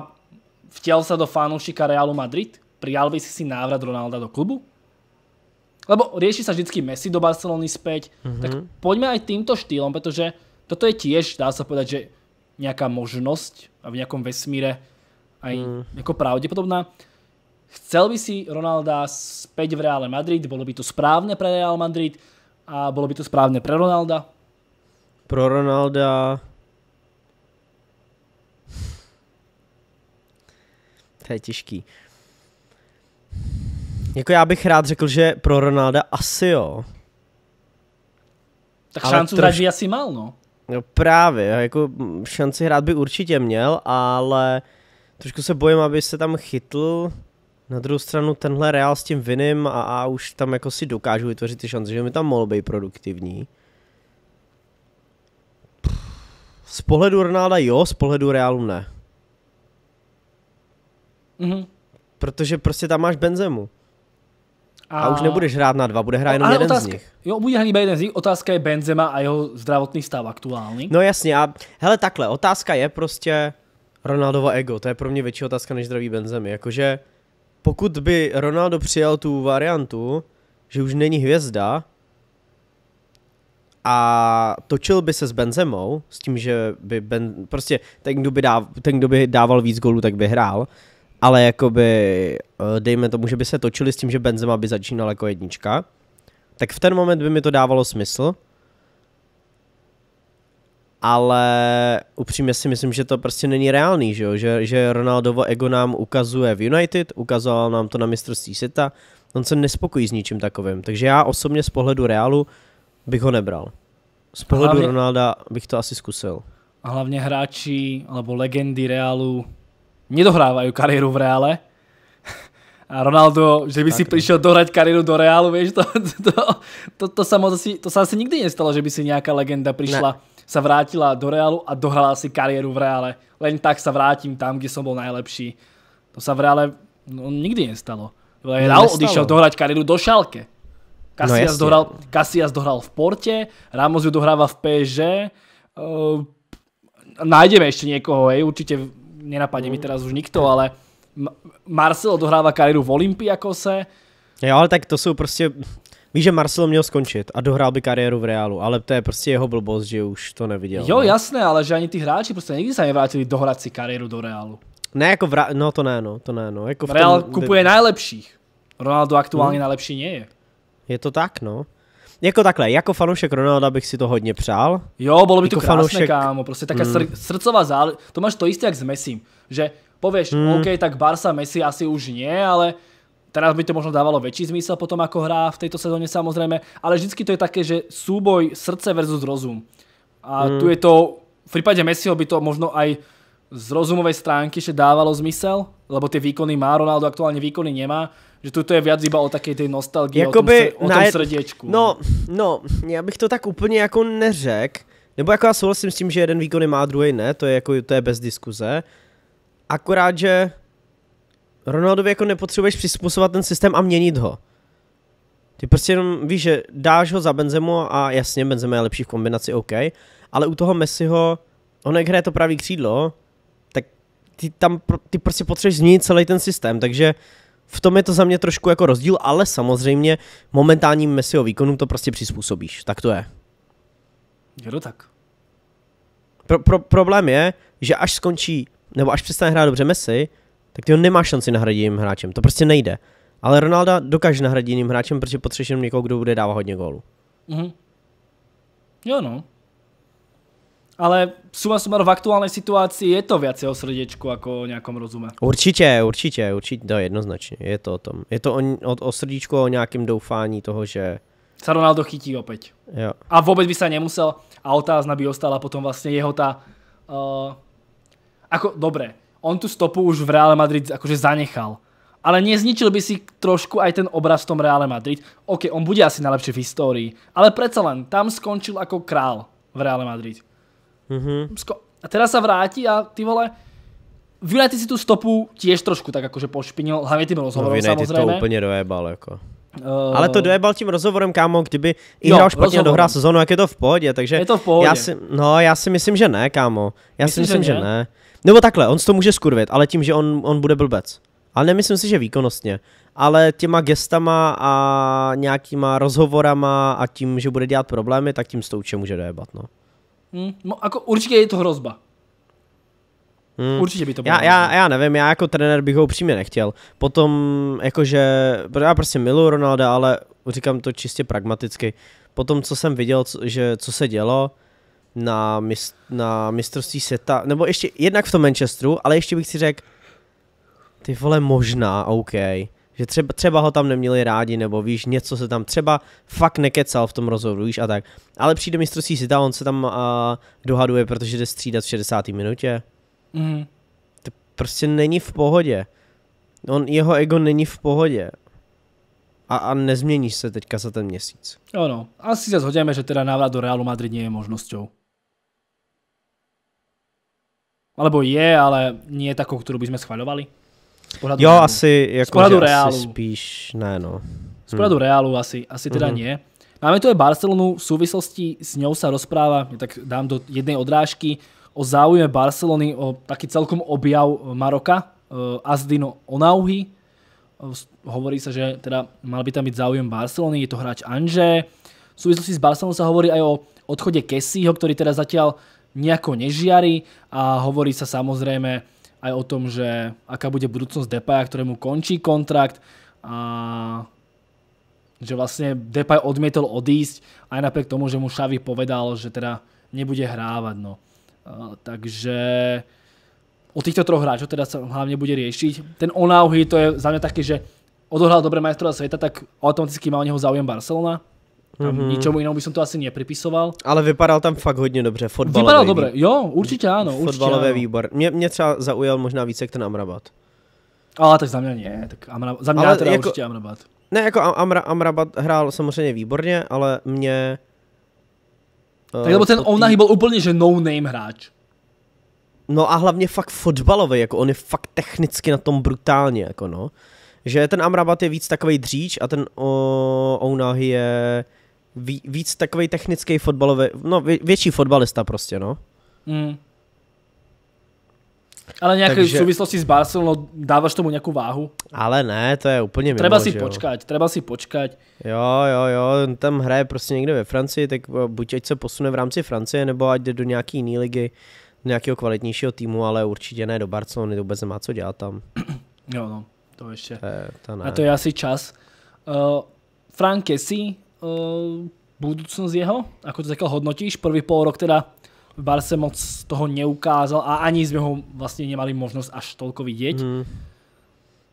vtiaľ sa do fanúšika Realu Madrid? Prijal by si si návrat Ronalda do klubu? Lebo rieši sa vždycky Messi do Barcelony späť, mm-hmm. tak mhm. poďme aj týmto štýlom, pretože toto je tiež, dá sa povedať, že nejaká možnosť a v nejakom vesmíre aj mm. nejako pravdepodobná. Chcel by si Ronalda späť v Reále Madrid, bolo by to správne pre Real Madrid a bolo by to správne pre Ronalda? Pro Ronalda To je těžký. Jako já bych rád řekl, že pro Ronalda asi jo. Tak ale šancu troš... asi mal, no. No právě, jako šanci hrát by určitě měl, ale trošku se bojím, aby se tam chytl. Na druhou stranu tenhle Real s tím vinem a, a už tam jako si dokážu vytvořit ty šance, že mi tam mohl být produktivní. Z pohledu Ronalda jo, z pohledu Realu ne. Mm-hmm. Protože prostě tam máš Benzemu. A... a už nebudeš hrát na dva, bude hrát jenom jeden otázka, z nich. Jo, bude hrát jeden z nich, otázka je Benzema a jeho zdravotný stav aktuální. No jasně, a hele takhle, otázka je prostě Ronaldova ego, to je pro mě větší otázka než zdravý Benzemy, jakože pokud by Ronaldo přijal tu variantu, že už není hvězda a točil by se s Benzemou, s tím, že by Ben, prostě ten, kdo by, dáv, ten, kdo by dával víc gólů, tak by hrál, ale jakoby, eh, dejme tomu, že by se točili s tím, že Benzema by začínal jako jednička, tak v ten moment by mi to dávalo smysl, ale upřímně si myslím, že to prostě není reálný, že, jo? že, že Ronaldovo ego nám ukazuje v United, ukazoval nám to na mistrovství světa, on se nespokojí s ničím takovým, takže já osobně z pohledu Realu bych ho nebral. Z pohledu hlavně, Ronalda bych to asi zkusil. A hlavně hráči, alebo legendy Realu nedohrávajú kariéru v reále. A Ronaldo, že by tak, si no. prišiel dohrať kariéru do Reálu, vieš, to, to, to, to, to, sa asi, to sa asi nikdy nestalo, že by si nejaká legenda prišla, ne. sa vrátila do Reálu a dohrala si kariéru v Reále. Len tak sa vrátim tam, kde som bol najlepší. To sa v Reále no, nikdy nestalo. Real no, odišiel dohrať kariéru do Šalke. No, Casillas, no, dohral, Casillas dohral v Porte, Ramos ju dohráva v PSG. Uh, eh, nájdeme ešte niekoho, hej, určite nenapadne mm. mi no. teraz už nikto, ale Marcelo odohrává kariéru v Olympiakose. Jo, ale tak to jsou prostě, Víš, že Marcelo měl skončit a dohrál by kariéru v Realu, ale to je prostě jeho blbost, že už to neviděl. Jo, ne? No. jasné, ale že ani ty hráči prostě nikdy se nevrátili dohrát si kariéru do Realu. Ne, jako v no to ne, no, to ne, no. Jako Real tom, kupuje nejlepších. Ronaldo aktuálně hmm. nejlepší nie je. Je to tak, no. Jako takhle, jako fanoušek Ronalda bych si to hodně přál. Jo, bylo by jako to krásné, fanoušek... kámo, prostě taká mm. srdcová zále... To máš to jisté jak s Messi, že pověš, mm. OK, tak Barca Messi asi už nie, ale Teraz by to možno dávalo větší zmysel potom, jako hrá v této sezóně samozřejmě. ale vždycky to je také, že súboj srdce versus rozum. A mm. tu je to, v případě Messiho by to možno aj z rozumovej stránky, že dávalo zmysel, lebo ty výkony má, Ronaldo aktuálně výkony nemá, že tuto je viac iba o také tej nostalgii, Jakoby o tom, o tom srdiečku. No, no, no, já bych to tak úplně jako neřekl, nebo jako já souhlasím s tím, že jeden výkony má, druhý ne, to je jako, to je bez diskuze. Akorát, že Ronaldovi jako nepotřebuješ přizpůsobovat ten systém a měnit ho. Ty prostě jenom víš, že dáš ho za Benzemu a jasně, Benzema je lepší v kombinaci, OK, ale u toho Messiho, on jak hraje to pravý křídlo, ty tam ty prostě potřebuješ změnit celý ten systém, takže v tom je to za mě trošku jako rozdíl, ale samozřejmě momentálním Messiho výkonu to prostě přizpůsobíš, tak to je. Je to tak. Pro, pro, problém je, že až skončí, nebo až přestane hrát dobře Messi, tak ty ho nemáš šanci nahradit jiným hráčem, to prostě nejde. Ale Ronalda dokáže nahradit jiným hráčem, protože potřebuješ někoho, kdo bude dávat hodně gólů. Mhm. Jo no ale suma suma v aktuální situaci je to viacej o srdíčku jako o nejakom rozume. Určitě, určitě, určitě, no jednoznačně, je to o tom. Je to o, o, o srdíčku, o nějakém doufání toho, že sa Ronaldo chytí opět. Jo. A vůbec by se nemusel a otázna by ostala potom vlastně jeho ta. Uh, ako, dobré, on tu stopu už v Real Madrid jakože zanechal. Ale nezničil by si trošku aj ten obraz v tom Real Madrid. OK, on bude asi najlepší v histórii, ale predsa len tam skončil ako král v Real Madrid. Mm-hmm. A teda sa vráti a ty vole, v United si tu stopu tiež trošku tak akože pošpinil, hlavne tým no, rozhovorom no, samozrejme. to úplně dojebal jako. Uh... Ehm, ale to dojebal tím rozhovorem, kámo, kdyby i hrál špatně dohrál sezonu, jak je to v pohodě, takže... Je to v pohodě. Já si, no, já si myslím, že ne, kámo. Já myslím, si myslím, že, že ne? Nebo takhle, on to může skurvit, ale tím, že on, on bude blbec. Ale nemyslím si, že výkonnostně. Ale těma gestama a nějakýma rozhovorama a tím, že bude dělat problémy, tak tím s může dojebat, no. Hmm. no, jako určitě je to hrozba. Hmm. Určitě by to bylo. Já, já, já nevím, já jako trenér bych ho upřímně nechtěl. Potom, jakože, já prostě miluji Ronalda, ale říkám to čistě pragmaticky. Potom, co jsem viděl, co, že, co se dělo na, mist, na mistrovství světa, nebo ještě jednak v tom Manchesteru, ale ještě bych si řekl, ty vole možná, OK, že třeba, třeba ho tam neměli rádi, nebo víš, něco se tam třeba fakt nekecal v tom rozhovoru, víš, a tak. Ale přijde mistrovství světa, on se tam uh, dohaduje, protože jde střídat v 60. minutě. Mm. To prostě není v pohodě. On, jeho ego není v pohodě. A, a nezměníš se teďka za ten měsíc. Ano, asi se shodneme, že teda návrat do Realu Madrid je možnosťou. Alebo je, ale nie je takou, kterou by sme schvaľovali jo, reálu. asi jako, z pohledu reálu. Asi spíš ne, no. Z pohledu hmm. reálu asi, asi teda mm-hmm. nie. Máme tu je Barcelonu, v souvislosti s ňou se rozpráva, ja tak dám do jednej odrážky, o záujme Barcelony, o taký celkom objav Maroka, uh, eh, Azdino Onauhy. Uh, eh, hovorí se, že teda mal by tam byť záujem Barcelony, je to hráč Anže. V souvislosti s Barcelonou se hovorí aj o odchode Kessiho, který teda zatiaľ nejako nežiari a hovorí sa samozrejme aj o tom, že aká bude budúcnosť Depaja, ktorému končí kontrakt a že vlastne Depay odmietol odísť aj napriek tomu, že mu Xavi povedal, že teda nebude hrávať. No. A, takže o týchto troch hráčov teda sa hlavne bude riešiť. Ten Onauhy to je za mňa také, že odohral dobre majstrova sveta, tak automaticky má o neho záujem Barcelona. Tam mm-hmm. ničomu inému bych to asi nepripisoval. Ale vypadal tam fakt hodně dobře, fotbalový. Vypadal dobře, jo, určitě ano. Fotbalové určitě výbor. Mě, mě třeba zaujal možná více jak ten Amrabat. Ale tak za mě ne, tak Amra, za mě ale teda jako, určitě Amrabat. Ne, jako Amra, Amrabat hrál samozřejmě výborně, ale mě... Uh, tak eh, lebo ten Onahy byl úplně že no-name hráč. No a hlavně fakt fotbalový, jako on je fakt technicky na tom brutálně, jako no. Že ten Amrabat je víc takový dříč a ten uh, Onahy je víc takový technický fotbalový, no vě, větší fotbalista prostě, no. Mm. Ale nějaké Takže... v souvislosti s Barcelonou dáváš tomu nějakou váhu? Ale ne, to je úplně mimo, Treba si jo. treba si počkat. Jo, jo, jo, tam hraje prostě někde ve Francii, tak eh, buď ať se posune v rámci Francie, nebo ať jde do nějaký jiný ligy, do nějakého kvalitnějšího týmu, ale určitě ne do Barcelony, to vůbec nemá co dělat tam. Jo, no, to ještě. To je, to ne. A to je asi čas. Uh, Frank Kessy, Budoucnost budúcnosť jeho? Ako to takhle hodnotíš? Prvý pol rok teda v Barse moc toho neukázal a ani jsme ho vlastně nemali možnost až tolko vidět. Hmm.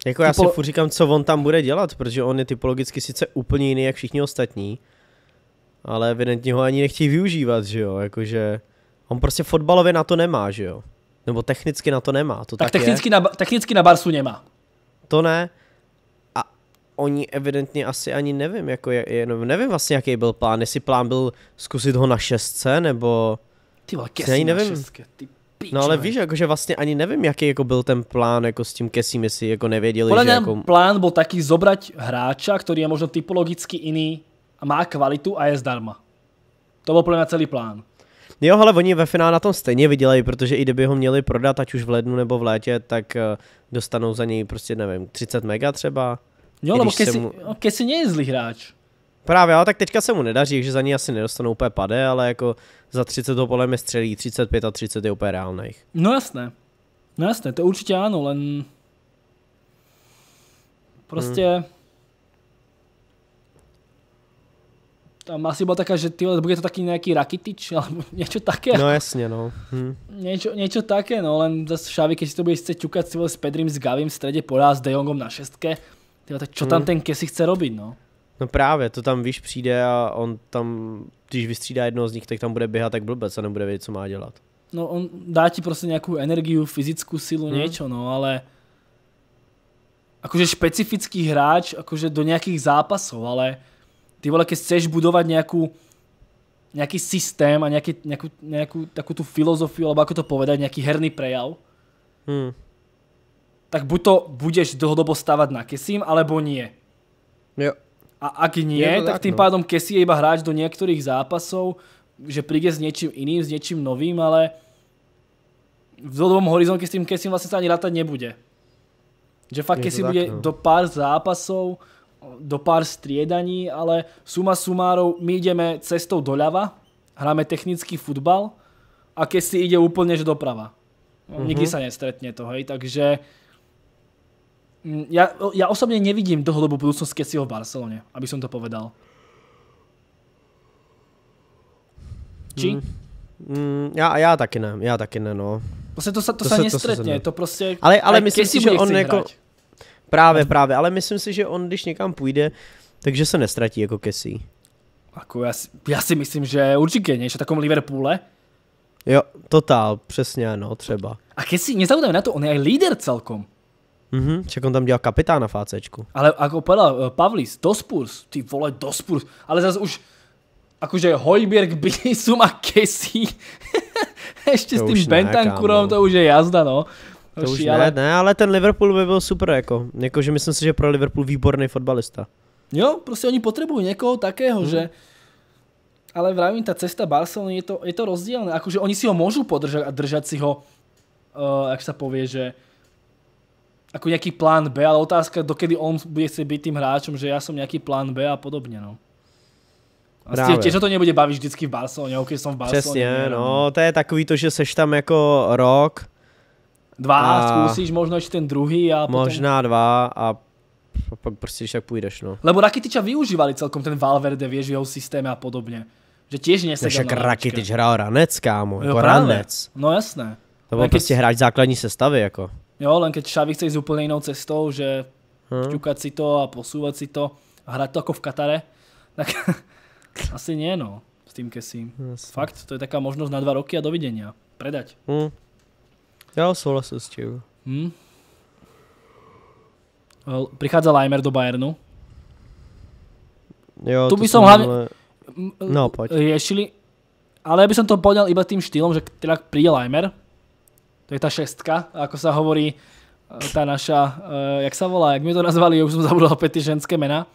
Jako Typo... já si furt říkám, co on tam bude dělat, protože on je typologicky sice úplně jiný jak všichni ostatní, ale evidentně ho ani nechtějí využívat, že jo, jakože on prostě fotbalově na to nemá, že jo, nebo technicky na to nemá, to tak, tak technicky, je. Na, technicky na Barsu nemá. To ne, oni evidentně asi ani nevím, jako je, jenom nevím vlastně, jaký byl plán, jestli plán byl zkusit ho na šestce, nebo... Ty vole, ani nevím. Na šestce, ty píč, no ale víš, jakože vlastně ani nevím, jaký jako byl ten plán jako s tím kesím, jestli jako nevěděli, Podle že jako... plán byl taky zobrať hráča, který je možno typologicky jiný a má kvalitu a je zdarma. To byl plně celý plán. Jo, ale oni ve finále na tom stejně vydělají, protože i kdyby ho měli prodat, ať už v lednu nebo v létě, tak eh, dostanou za něj prostě, nevím, 30 mega třeba. Jo, lebo kesi, mu... Casey není zlý hráč. Právě, ale tak teďka se mu nedaří, že za ní asi nedostanou úplně pade, ale jako za 30 to podle mě střelí, 35 a 30 je úplně reálných. No jasné, no jasné, to určitě ano, len prostě hmm. tam asi byla taká, že tyhle, bude to taky nějaký Rakitič, [LAUGHS] alebo něco také. No jasně, no. Hm. Něco, něco také, no, len zase šávy, když si to bude chce ťukať s Pedrim, s Gavim v středě, poraz s De Jongom na šestke tyhle, tak čo hmm. tam hmm. ten Kesi chce robit, no? No právě, to tam víš přijde a on tam, když vystřídá jednoho z nich, tak tam bude běhat tak blbec a nebude vědět, co má dělat. No on dá ti prostě nějakou energii, fyzickou silu, hmm. něco, no ale akože špecifický hráč akože do nějakých zápasů, ale ty vole, když chceš budovat nějakou nějaký systém a nějaký, nějakou, nějakou takovou tu filozofii, alebo jako to povedat, nějaký herný prejav, hmm tak buď to budeš dlhodobo stávať na Kesim, alebo nie. Jo. A ak nie, tak, tak tým no. pádom Kesi je iba hráč do niektorých zápasov, že príde s niečím iným, s niečím novým, ale v dlhodobom horizonte s tým Kesim vlastne sa ani rátať nebude. Že fakt Kesi bude no. do pár zápasov, do pár striedaní, ale suma sumárov my ideme cestou doľava, hráme technický futbal a Kesi ide úplne že doprava. Mm -hmm. Nikdy mhm. sa nestretne to, hej, takže ja, mm, ja osobne nevidím dlhodobú budúcnosť Kessiho v Barcelone, aby som to povedal. Či? Mm, mm, já, já taky ne, já taky ne, no. Prostě to se, to, to se, se nestretne, to, to prostě... Ale, ale myslím si, že on jako... Právě, právě, ale myslím si, že on když někam půjde, takže se nestratí jako Kessi. Ako já, si, já si myslím, že určitě, než v takom Liverpoole. Jo, totál, přesně, no, třeba. A Kessi, nezavodajme na to, on je aj líder celkom. Mhm, čak on tam dělal kapitána v ACčku. Ale jako povedal eh, Pavlis, Dospurs, ty vole, Dospurs, Ale zase už, akože Hojbjerg, Bilisum a Casey. [LAUGHS] Ještě to s tím Bentancurom, to už je jazda, no. To, už ne, ale... ne, ale ten Liverpool by byl super, jako. že myslím si, že pro Liverpool výborný fotbalista. Jo, prostě oni potřebují někoho takého, hmm. že ale vravím, ta cesta Barcelony je to, je to rozdílné. Akože oni si ho môžu podržať a držať si ho, uh, jak sa povie, že ako nejaký plán B, ale otázka, dokedy on bude chcieť byť tým hráčom, že ja som nejaký plán B a podobne, no. A Právě. Tě, to nebude bavit vždycky v Barceloně, ok, jsem v Barceloně. Přesně, nevím, no, to je takový to, že seš tam jako rok. Dva, a zkusíš možná ještě ten druhý a potom... Možná dva a pak prostě když tak půjdeš, no. Lebo Rakitiča využívali celkom ten Valverde, vieš, v jeho systéme a podobně. Že těž no, nesedl Však Rakitič hrál ranec, kámo, jo, jako právě. ranec. No jasné. To byl prostě hráč základní sestavy, jako. Jo, len keď Xavi chce ísť úplne inou cestou, že hmm. si to a posouvat si to a hrát to ako v Katare, tak [LAUGHS] asi nie, no, s tým Kesim. Fakt, to je taká možnost na dva roky a dovidenia. Predať. Hmm. Já s tím. Hmm. Prichádza Leimer do Bayernu. Jo, tu by som hlavne... Ale... No, poď. Riešili, ale ja by som to poňal iba tým štýlom, že teda príde Leimer, to je ta šestka, ako sa hovorí e, ta naša, e, jak se volá, jak mi to nazvali, už jsem zabudl opět ty ženské jména.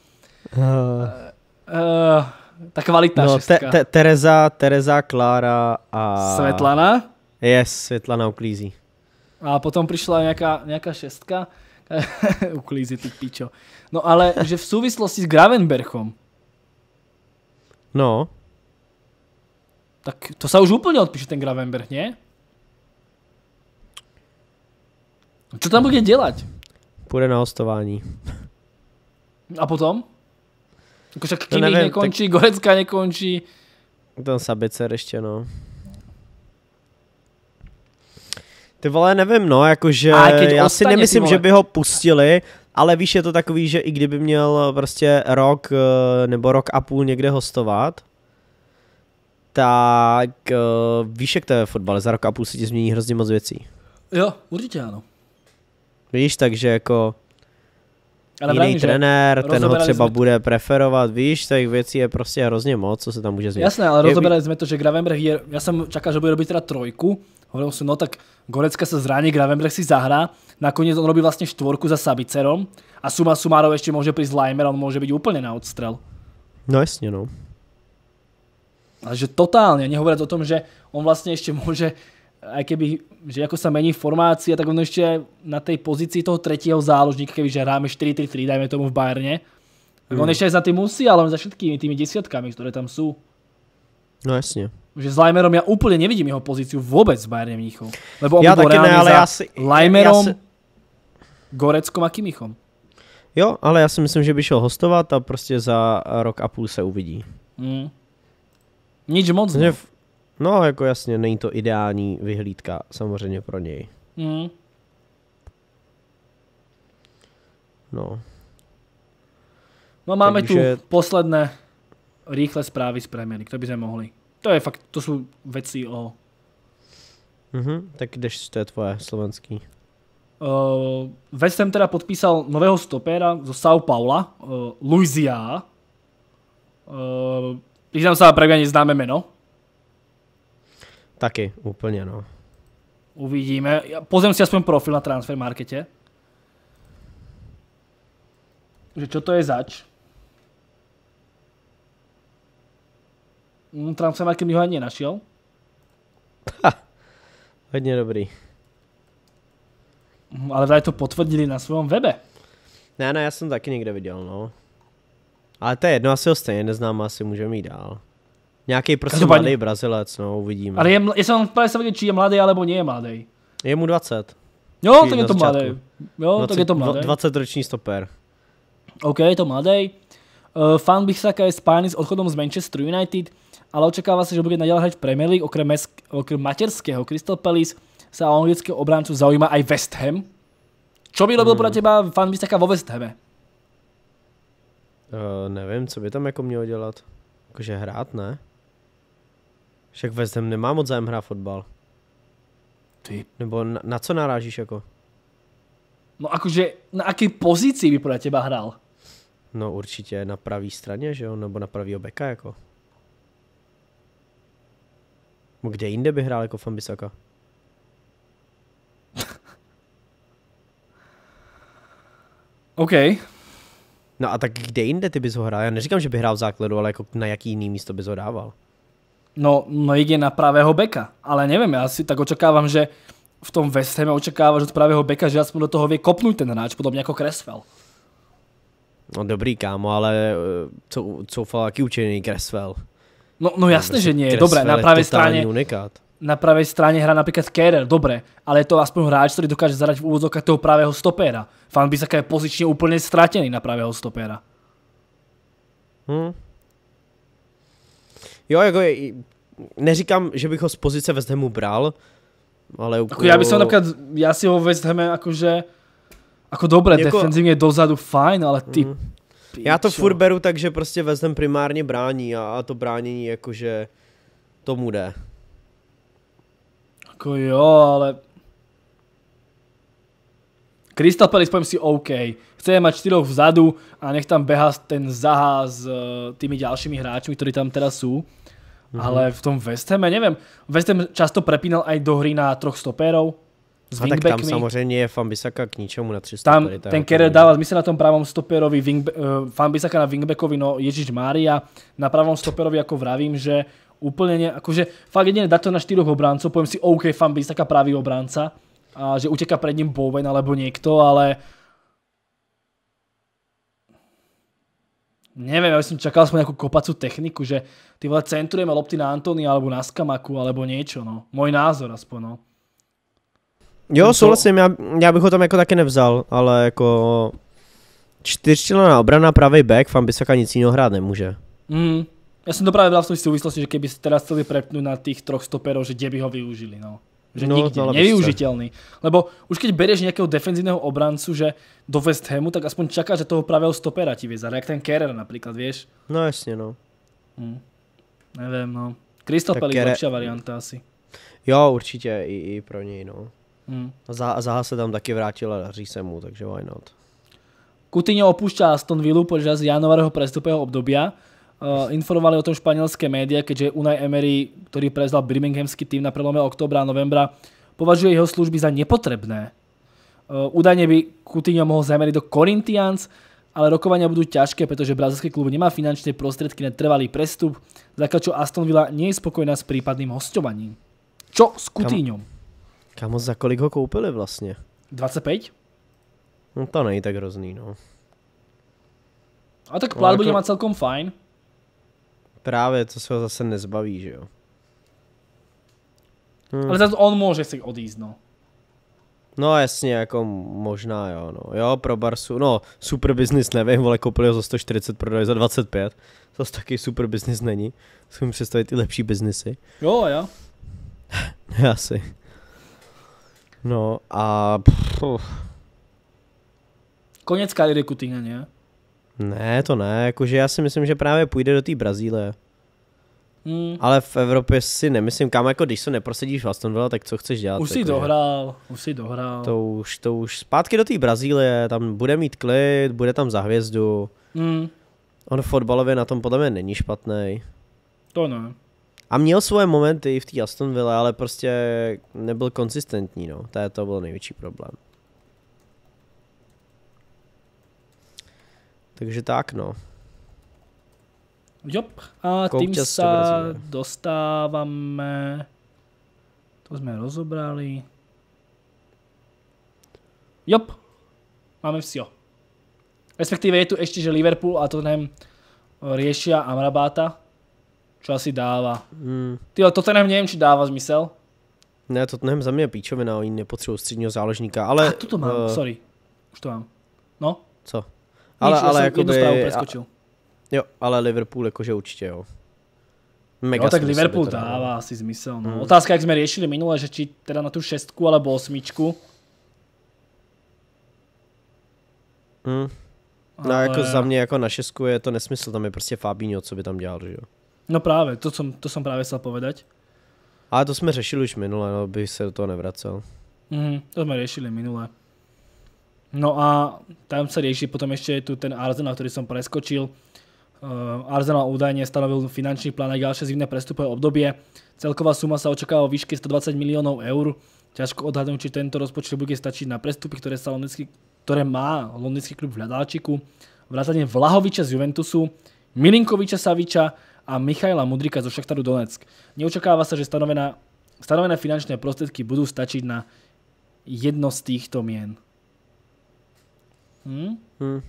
Uh, uh, ta kvalita no, šestka. Te, te, Tereza, Tereza, Klára a... Svetlana. Yes, Svetlana uklízí. A potom přišla nějaká, nějaká šestka. [LAUGHS] uklízí, ty pičo. No ale, že v souvislosti s Gravenberchom. No. Tak to se už úplně odpíše ten Gravenberch, ne? Co tam bude dělat? Půjde na hostování. A potom? Jako však no nevím, nekončí, tak... Gorecka nekončí. Ten Sabicer ještě, no. Ty vole, nevím, no, jakože já si nemyslím, že by ho pustili, ale víš, je to takový, že i kdyby měl eh, prostě rok eh, nebo rok a půl někde hostovat, tak eh, víš, jak to je fotbal, za rok a půl se ti změní hrozně moc věcí. Jo, určitě ano. Víš, takže jako ale jiný trenér, ten ho třeba bude preferovat, víš, těch věcí je prostě hrozně moc, co se tam může změnit. Jasné, ale rozoberali jsme to, že Gravenberg je, já jsem čekal, že bude robit teda trojku, hovoril jsem, no tak Gorecka se zraní, Gravenberg si zahrá, nakonec on robí vlastně čtvorku za Sabicerom a suma sumárov ještě může přijít Limer, on může být úplně na odstrel. No jasně, no. Ale že totálně, nehovoriac o tom, že on vlastně ještě může aj keby, že ako sa mení formácia, tak on ešte na tej pozícii toho tretieho záložníka, že hráme 4-3-3, dajme tomu v Bajerne, tak on hmm. ešte aj za tým musí, ale on za všetkými tými desiatkami, ktoré tam sú. No jasně. Že s Lajmerom ja úplně nevidím jeho pozici vůbec v Bayerně Mnichov. Lebo on já reálne ne, ale já si... Lajmerom, si... Goreckom a Kimichom. Jo, ale já si myslím, že by šel hostovat a prostě za rok a půl se uvidí. Mm. Nič moc. Ne? No, jako jasně, není to ideální vyhlídka samozřejmě pro něj. Mm. No. No máme Takže... tu posledné rýchle správy z premiéry, to by se mohli. To je fakt, to jsou věci o... Mm-hmm. tak kdež to je tvoje slovenský? Uh, West jsem teda podpísal nového stopéra zo São Paula, uh, Luizia. Uh, Priznám sa, pravda neznáme jméno. Taky, úplně no. Uvidíme. Pozem si aspoň profil na transfer markete. Že čo to je zač? Mm, transfer market mi ho ani nenašiel. Ha, hodně dobrý. Mhm, ale vraj to potvrdili na svém webe. Ne, ne, já jsem taky někde viděl, no. Ale to je jedno, asi ho stejně neznám, asi můžeme jít dál. Nějaký prostě Každopádně. mladý Brazilec, no, uvidíme. Ale je, jestli on v se vidět, či je mladý, alebo nie je mladý. Je mu 20. Jo, Či tak je to mladý. Jo, 20, tak je to mladý. 20 roční stoper. OK, je to mladý. Uh, fan se také spájený s odchodem z Manchester United, ale očekává se, že bude naďalej hrať Premier League. Okrem, mesk, okrem materského Crystal Palace sa o anglického obráncu zaujíma aj West Ham. Čo by robil hmm. podľa teba fan bych vo West Hame? Uh, nevím, co by tam jako měl dělat? Jakože hrát, ne? Však West Ham nemá moc zájem hrát fotbal. Ty. Nebo na, na co narážíš jako? No akože, na jaké pozici by podle těba hrál? No určitě na pravý straně, že jo? Nebo na pravý beka jako. Kde jinde by hrál jako Fambisaka? [LAUGHS] OK. No a tak kde jinde ty bys ho hrál? Já neříkám, že by hrál v základu, ale jako na jaký jiný místo bys ho dával? No, no ide na pravého beka, ale neviem, ja si tak očakávam, že v tom West Hame očakávaš od pravého beka, že aspoň do toho vie kopnúť ten hráč, podobne ako Creswell. No dobrý kámo, ale eh, co, co fal, aký učený Creswell? No, no jasne, že nie. Dobre, na pravej strane... Unikát. Na pravej strane hrá napríklad Kerer, dobre, ale je to aspoň hráč, ktorý dokáže zarať v úvodzovkách toho pravého stopéra. Fan sa je pozične úplne stratený na pravého stopéra. Hm, jo, jako je, neříkám, že bych ho z pozice West Hamu bral, ale jako... já bych se například já si ho West Hamu jakože, jako dobré, jako... defenzivně dozadu fajn, ale ty... Mm. Já to furt beru tak, že prostě West Ham primárně brání a, a to bránění jakože tomu jde. Jako jo, ale Crystal Palace poviem si OK, chceme mať štyroch vzadu a nech tam beha ten Zaha s e, tými ďalšími hráčmi, ktorí tam teraz sú. Mhm. Ale v tom West Hame, neviem, West Ham často prepínal aj do hry na troch stopérov, a tak tam samozřejmě je Fambisaka k ničemu na 300. Tam ten Kerr dává, zmysel na tom pravom stoperovi, uh, Fambisaka e, na wingbackovi, no Ježiš Mária, na pravom stoperovi, jako vravím, že úplně ne, akože fakt jediné dá to na štyroch obráncov, povím si OK, Fambisaka pravý obránca, a že uteká pred ním Bowen alebo niekto, ale neviem, ja som čakal aspoň nejakú kopacú techniku, že ty vole centrujeme lopty na Antony alebo na Skamaku alebo niečo, no. Môj názor aspoň, no. Jo, souhlasím, já, já bych ho tam jako taky nevzal, ale jako čtyřčlená obrana, pravý back, Fambisaka nic jiného hrát nemůže. Mm. Já jsem to právě bral v té souvislosti, že kdyby se teda chtěli prepnout na těch troch stoperů, že kde by ho využili, no. Že no, nikde, nevyužiteľný. Lebo už keď bereš nejakého defenzívneho obrancu, že do West Hamu, tak aspoň čaká, že toho pravého stopera ti vie zahrať, jak ten Kerer napríklad, vieš? No jasne, no. Hm. Nevím, no. Palace je lepšia varianta asi. Jo, určitě i, i pro něj, no. Hm. Zaha, sa tam taky vrátil a daří sa mu, takže why not. Kutinho opúšťa Aston Villa počas januárového prestupého obdobia. Eh, informovali o tom španielské média, keďže Unai Emery, ktorý prevzal birminghamský tým na prelome októbra a novembra, považuje jeho služby za nepotrebné. Uh, údajne by Coutinho mohol zameriť do Corinthians, ale rokovania budú ťažké, pretože brazilský klub nemá finančné prostriedky na trvalý prestup, zaka čo Aston Villa nie je spokojná s prípadným hostovaním. Čo s Coutinho? Kamo, za kolik ho koupili vlastne? 25? No to není tak hrozný, no. A tak no, plát bude mať celkom fajn. Právě, to se ho zase nezbaví, že jo. Hmm. Ale zase on může si odjíst, no. No jasně, jako možná jo, no. Jo, pro Barsu, no, super business nevím, vole, koupili ho za 140, prodali za 25. Zase taky super business není. Musím představit i lepší biznesy. Jo, jo. Asi. [LAUGHS] No a... Pff. Konec kariéry Kutina, ne? Ne, to ne, jakože já si myslím, že právě půjde do té Brazílie. Hmm. Ale v Evropě si nemyslím, kam jako když se neprosedíš v Aston Villa, tak co chceš dělat? Už si jako, dohrál, už si dohrál. To už, to už, zpátky do té Brazílie, tam bude mít klid, bude tam za hvězdu. Hmm. On fotbalově na tom podle mě není špatný. To ne. A měl svoje momenty i v té Aston Villa, ale prostě nebyl konsistentní, no. To, je, to byl největší problém. Takže tak no. Jop, a tím se dostáváme, to jsme rozobrali. Jop, máme jo. Respektive je tu ještě, že Liverpool a Tottenham riešia Amrabáta, čo asi dává. Hmm. Tyjo, Tottenham nevím, či dává zmysel. Ne, Tottenham za mě je píčovina, oni nepotřebují středního záložníka, ale... A tu to mám, uh, sorry, už to mám. No? Co? ale, ale jako by... jo, ale Liverpool jakože určitě jo. Mega no tak Liverpool dává asi zmysel. No. Hmm. Otázka, jak jsme řešili minule, že či teda na tu šestku alebo osmičku. Hmm. No ale... jako za mě jako na šestku je to nesmysl, tam je prostě Fabinho, co by tam dělal, že jo. No právě, to jsem, to jsem právě chtěl povedať. Ale to jsme řešili už minule, no bych se do toho nevracel. Mm, to jsme řešili minule. No a tam sa rieši potom ešte tu ten Arsenal, ktorý som preskočil. Uh, Arsenal údajne stanovil finančný plán na ďalšie zimné prestupové obdobie. Celková suma sa očekává o výške 120 miliónov eur. Ťažko odhadnúť, či tento rozpočet bude stačiť na prestupy, ktoré, sa londýnsky, má londýnsky klub v hľadáčiku. Vrátane Vlahoviča z Juventusu, Milinkoviča Saviča a Michaila Mudrika zo Šachtaru Donetsk. Neočakáva sa, že stanovená, stanovené finančné prostriedky budú stačiť na jedno z týchto mien. Hmm? Hmm.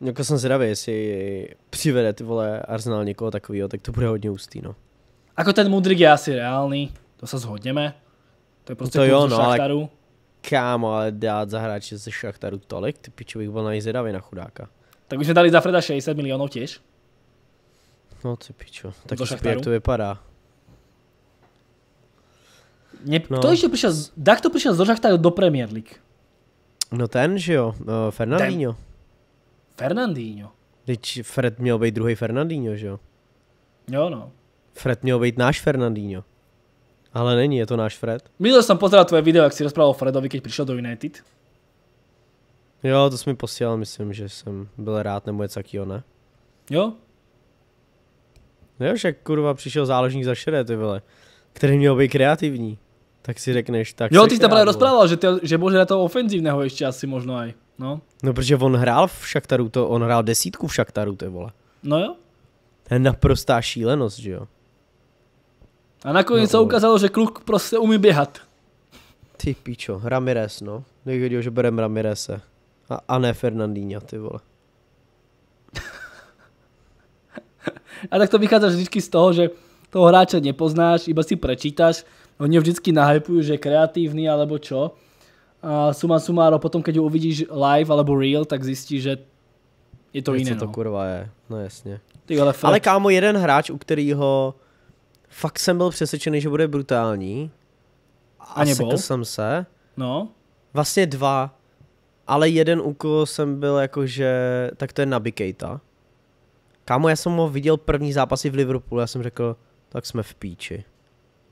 Jako jsem zvědavý, jestli přivede ty vole Arsenal někoho takového, tak to bude hodně ústý, no. Ako ten Mudrik je asi reálný, to se zhodněme. To je prostě no to jo, no, šachtaru. Ale, kámo, ale dát za hráče ze Šachtaru tolik, ty pičo bych byl nejzvědavý na chudáka. Tak už jsme dali za Freda 60 milionů těž. No ty pičo, tak to jak to vypadá. Ne, no. To ještě přišel, Dak to přišel z Žachtaru do Premier League. No ten, že jo, no, Fernandinho. Ten... Fernandinho. Teď Fred měl být druhý Fernandinho, že jo? Jo, no. Fred měl být náš Fernandinho. Ale není, je to náš Fred. Viděl jsem pozdravil tvoje video, jak si rozprával o Fredovi, když přišel do United. Jo, to jsi mi posílal, myslím, že jsem byl rád, nebo je takového, ne? Jo? Jo, však kurva přišel záložník za šedé, ty vole, který měl být kreativní tak si řekneš tak. Jo, ty jsi právě rozprával, že, ty, že bože na toho ofenzivného ještě asi možno aj. No. no, protože on hrál v Šaktaru, to, on hrál desítku v Šaktaru, to je vole. No jo. To je naprostá šílenost, že jo. A nakonec no, se no. ukázalo, že kluk prostě umí běhat. Ty pičo, Ramirez, no. Někdy že berem Ramirese. A, a ne Fernandíňa, ty vole. [LAUGHS] a tak to vychází vždycky z toho, že toho hráče nepoznáš, iba si prečítáš, Oni vždycky nahypujú, že kreatívny alebo čo. A suma sumáro, potom keď ho uvidíš live alebo real, tak zistíš, že je to iné. jiné. to no. kurva je, no jasně. Ty ale, ale kámo, jeden hráč, u kterého fakt jsem byl přesvědčený, že bude brutální. A, a nebo? jsem se. No. Vlastně dva, ale jeden úkol jsem byl jakože, tak to je Nabikejta. Kámo, já jsem ho viděl první zápasy v Liverpoolu, já jsem řekl, tak jsme v píči.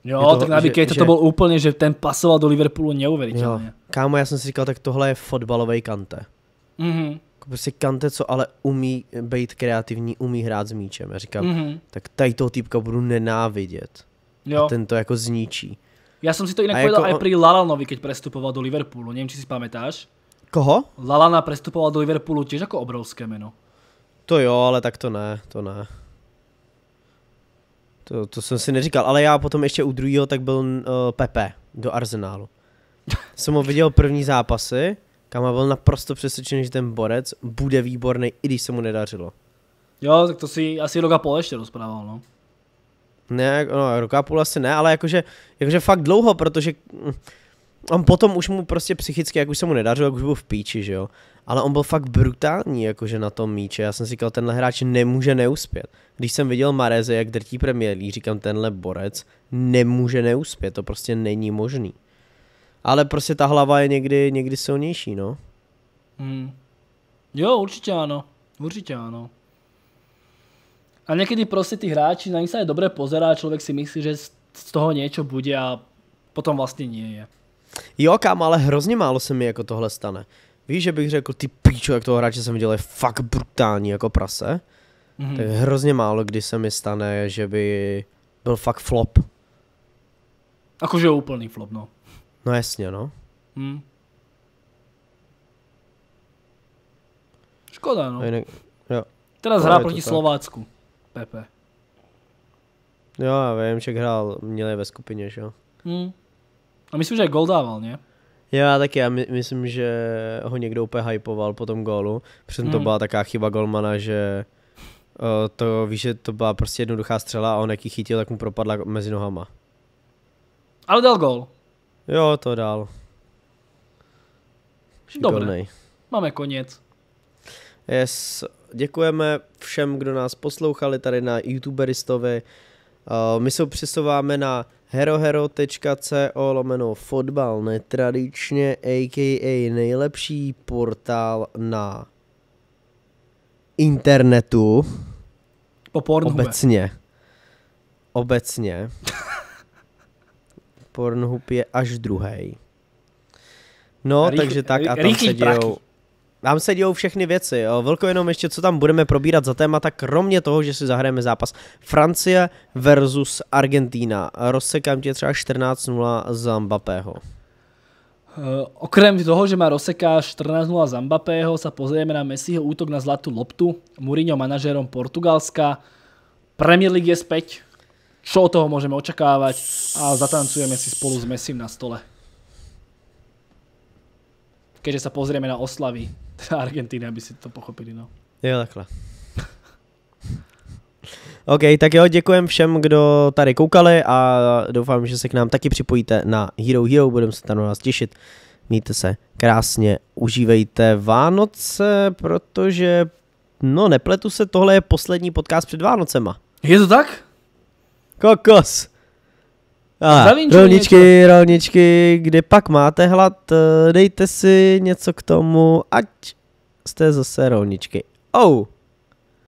Jo, to, tak na že, to, že... to byl úplně, že ten pasoval do Liverpoolu neuvěřitelně. Jo. Kámo, já jsem si říkal, tak tohle je fotbalový kante. Mm-hmm. Prostě kante, co ale umí být kreativní, umí hrát s míčem. Já říkám, mm-hmm. tak tady toho týpka budu nenávidět. Jo. A ten to jako zničí. Já jsem si to jinak a povedal jako... aj pri Lalanovi, keď prestupoval do Liverpoolu. Nevím, či si pamätáš. Koho? Lalana prestupoval do Liverpoolu těž jako obrovské meno. To jo, ale tak to ne, to ne. To, to jsem si neříkal, ale já potom ještě u druhého tak byl uh, Pepe do Arsenálu. jsem ho viděl první zápasy, kam byl naprosto přesvědčený, že ten borec bude výborný, i když se mu nedařilo. Jo, tak to si asi roka půl ještě rozprával, no. Ne, no, roka půl asi ne, ale jakože, jakože fakt dlouho, protože... Hm, on potom už mu prostě psychicky, jak už se mu nedařilo, jak už byl v píči, že jo. Ale on byl fakt brutální, jakože na tom míče. Já jsem si říkal, tenhle hráč nemůže neuspět. Když jsem viděl Mareze, jak drtí premiér, říkám, tenhle borec nemůže neuspět, to prostě není možný. Ale prostě ta hlava je někdy, někdy silnější, no. Hmm. Jo, určitě ano. Určitě ano. A někdy prostě ty hráči, na nich se je dobré pozerá, člověk si myslí, že z toho něco bude a potom vlastně nie je. Jo, kam, ale hrozně málo se mi jako tohle stane. Víš, že bych řekl, ty píčo, jak toho hráče jsem viděl, je fakt brutální jako prase. Mm-hmm. Tak hrozně málo kdy se mi stane, že by byl fakt flop. Akože úplný flop, no. No jasně, no. Mm. Škoda, no. Jinak, jo. Teraz hrá proti Slovácku, Pepe. Jo, já vím, že hrál, měl je ve skupině, že jo. Mm. A myslím, že gol dával, ne? Já taky, já my, myslím, že ho někdo úplně hypoval po tom gólu. Přitom hmm. to mhm. byla taká chyba golmana, že o, eh, to víš, že to byla prostě jednoduchá střela a on jak ji chytil, tak mu propadla mezi nohama. Ale dal gól. Jo, to dal. Dobře. Máme konec. Yes. Děkujeme všem, kdo nás poslouchali tady na YouTuberistovi. Uh, eh, my se přesouváme na herohero.co lomeno fotbal netradičně, a.k.a. nejlepší portál na internetu. Po Pornhube. Obecně. Obecně. Pornhub je až druhý. No, rychl, takže tak a tam se dějou... Prachy vám se dějou všechny věci. Jo. Eh, Velko jenom ještě, co tam budeme probírat za témata, kromě toho, že si zahrajeme zápas Francie versus Argentína. Rozsekám tě třeba 14-0 za Mbappého. Eh, okrem toho, že má rozseká 14-0 za Mbappého, sa pozrieme na Messiho útok na zlatú loptu. Mourinho manažérom Portugalska. Premier League je späť. Čo od toho môžeme očakávať? A zatancujeme si spolu s Messim na stole keďže sa pozrieme na oslavy Argentíny, aby si to pochopili. No. Jo, takhle. [LAUGHS] OK, tak jo, děkujem všem, kdo tady koukali a doufám, že se k nám taky připojíte na Hero Hero, budeme se tam na vás těšit. Mějte se krásně, užívejte Vánoce, protože, no nepletu se, tohle je poslední podcast před Vánocema. Je to tak? Kokos. A, rolničky, něco. rolničky, kdy pak máte hlad, eh, dejte si něco k tomu, ať jste zase rolničky. Oh.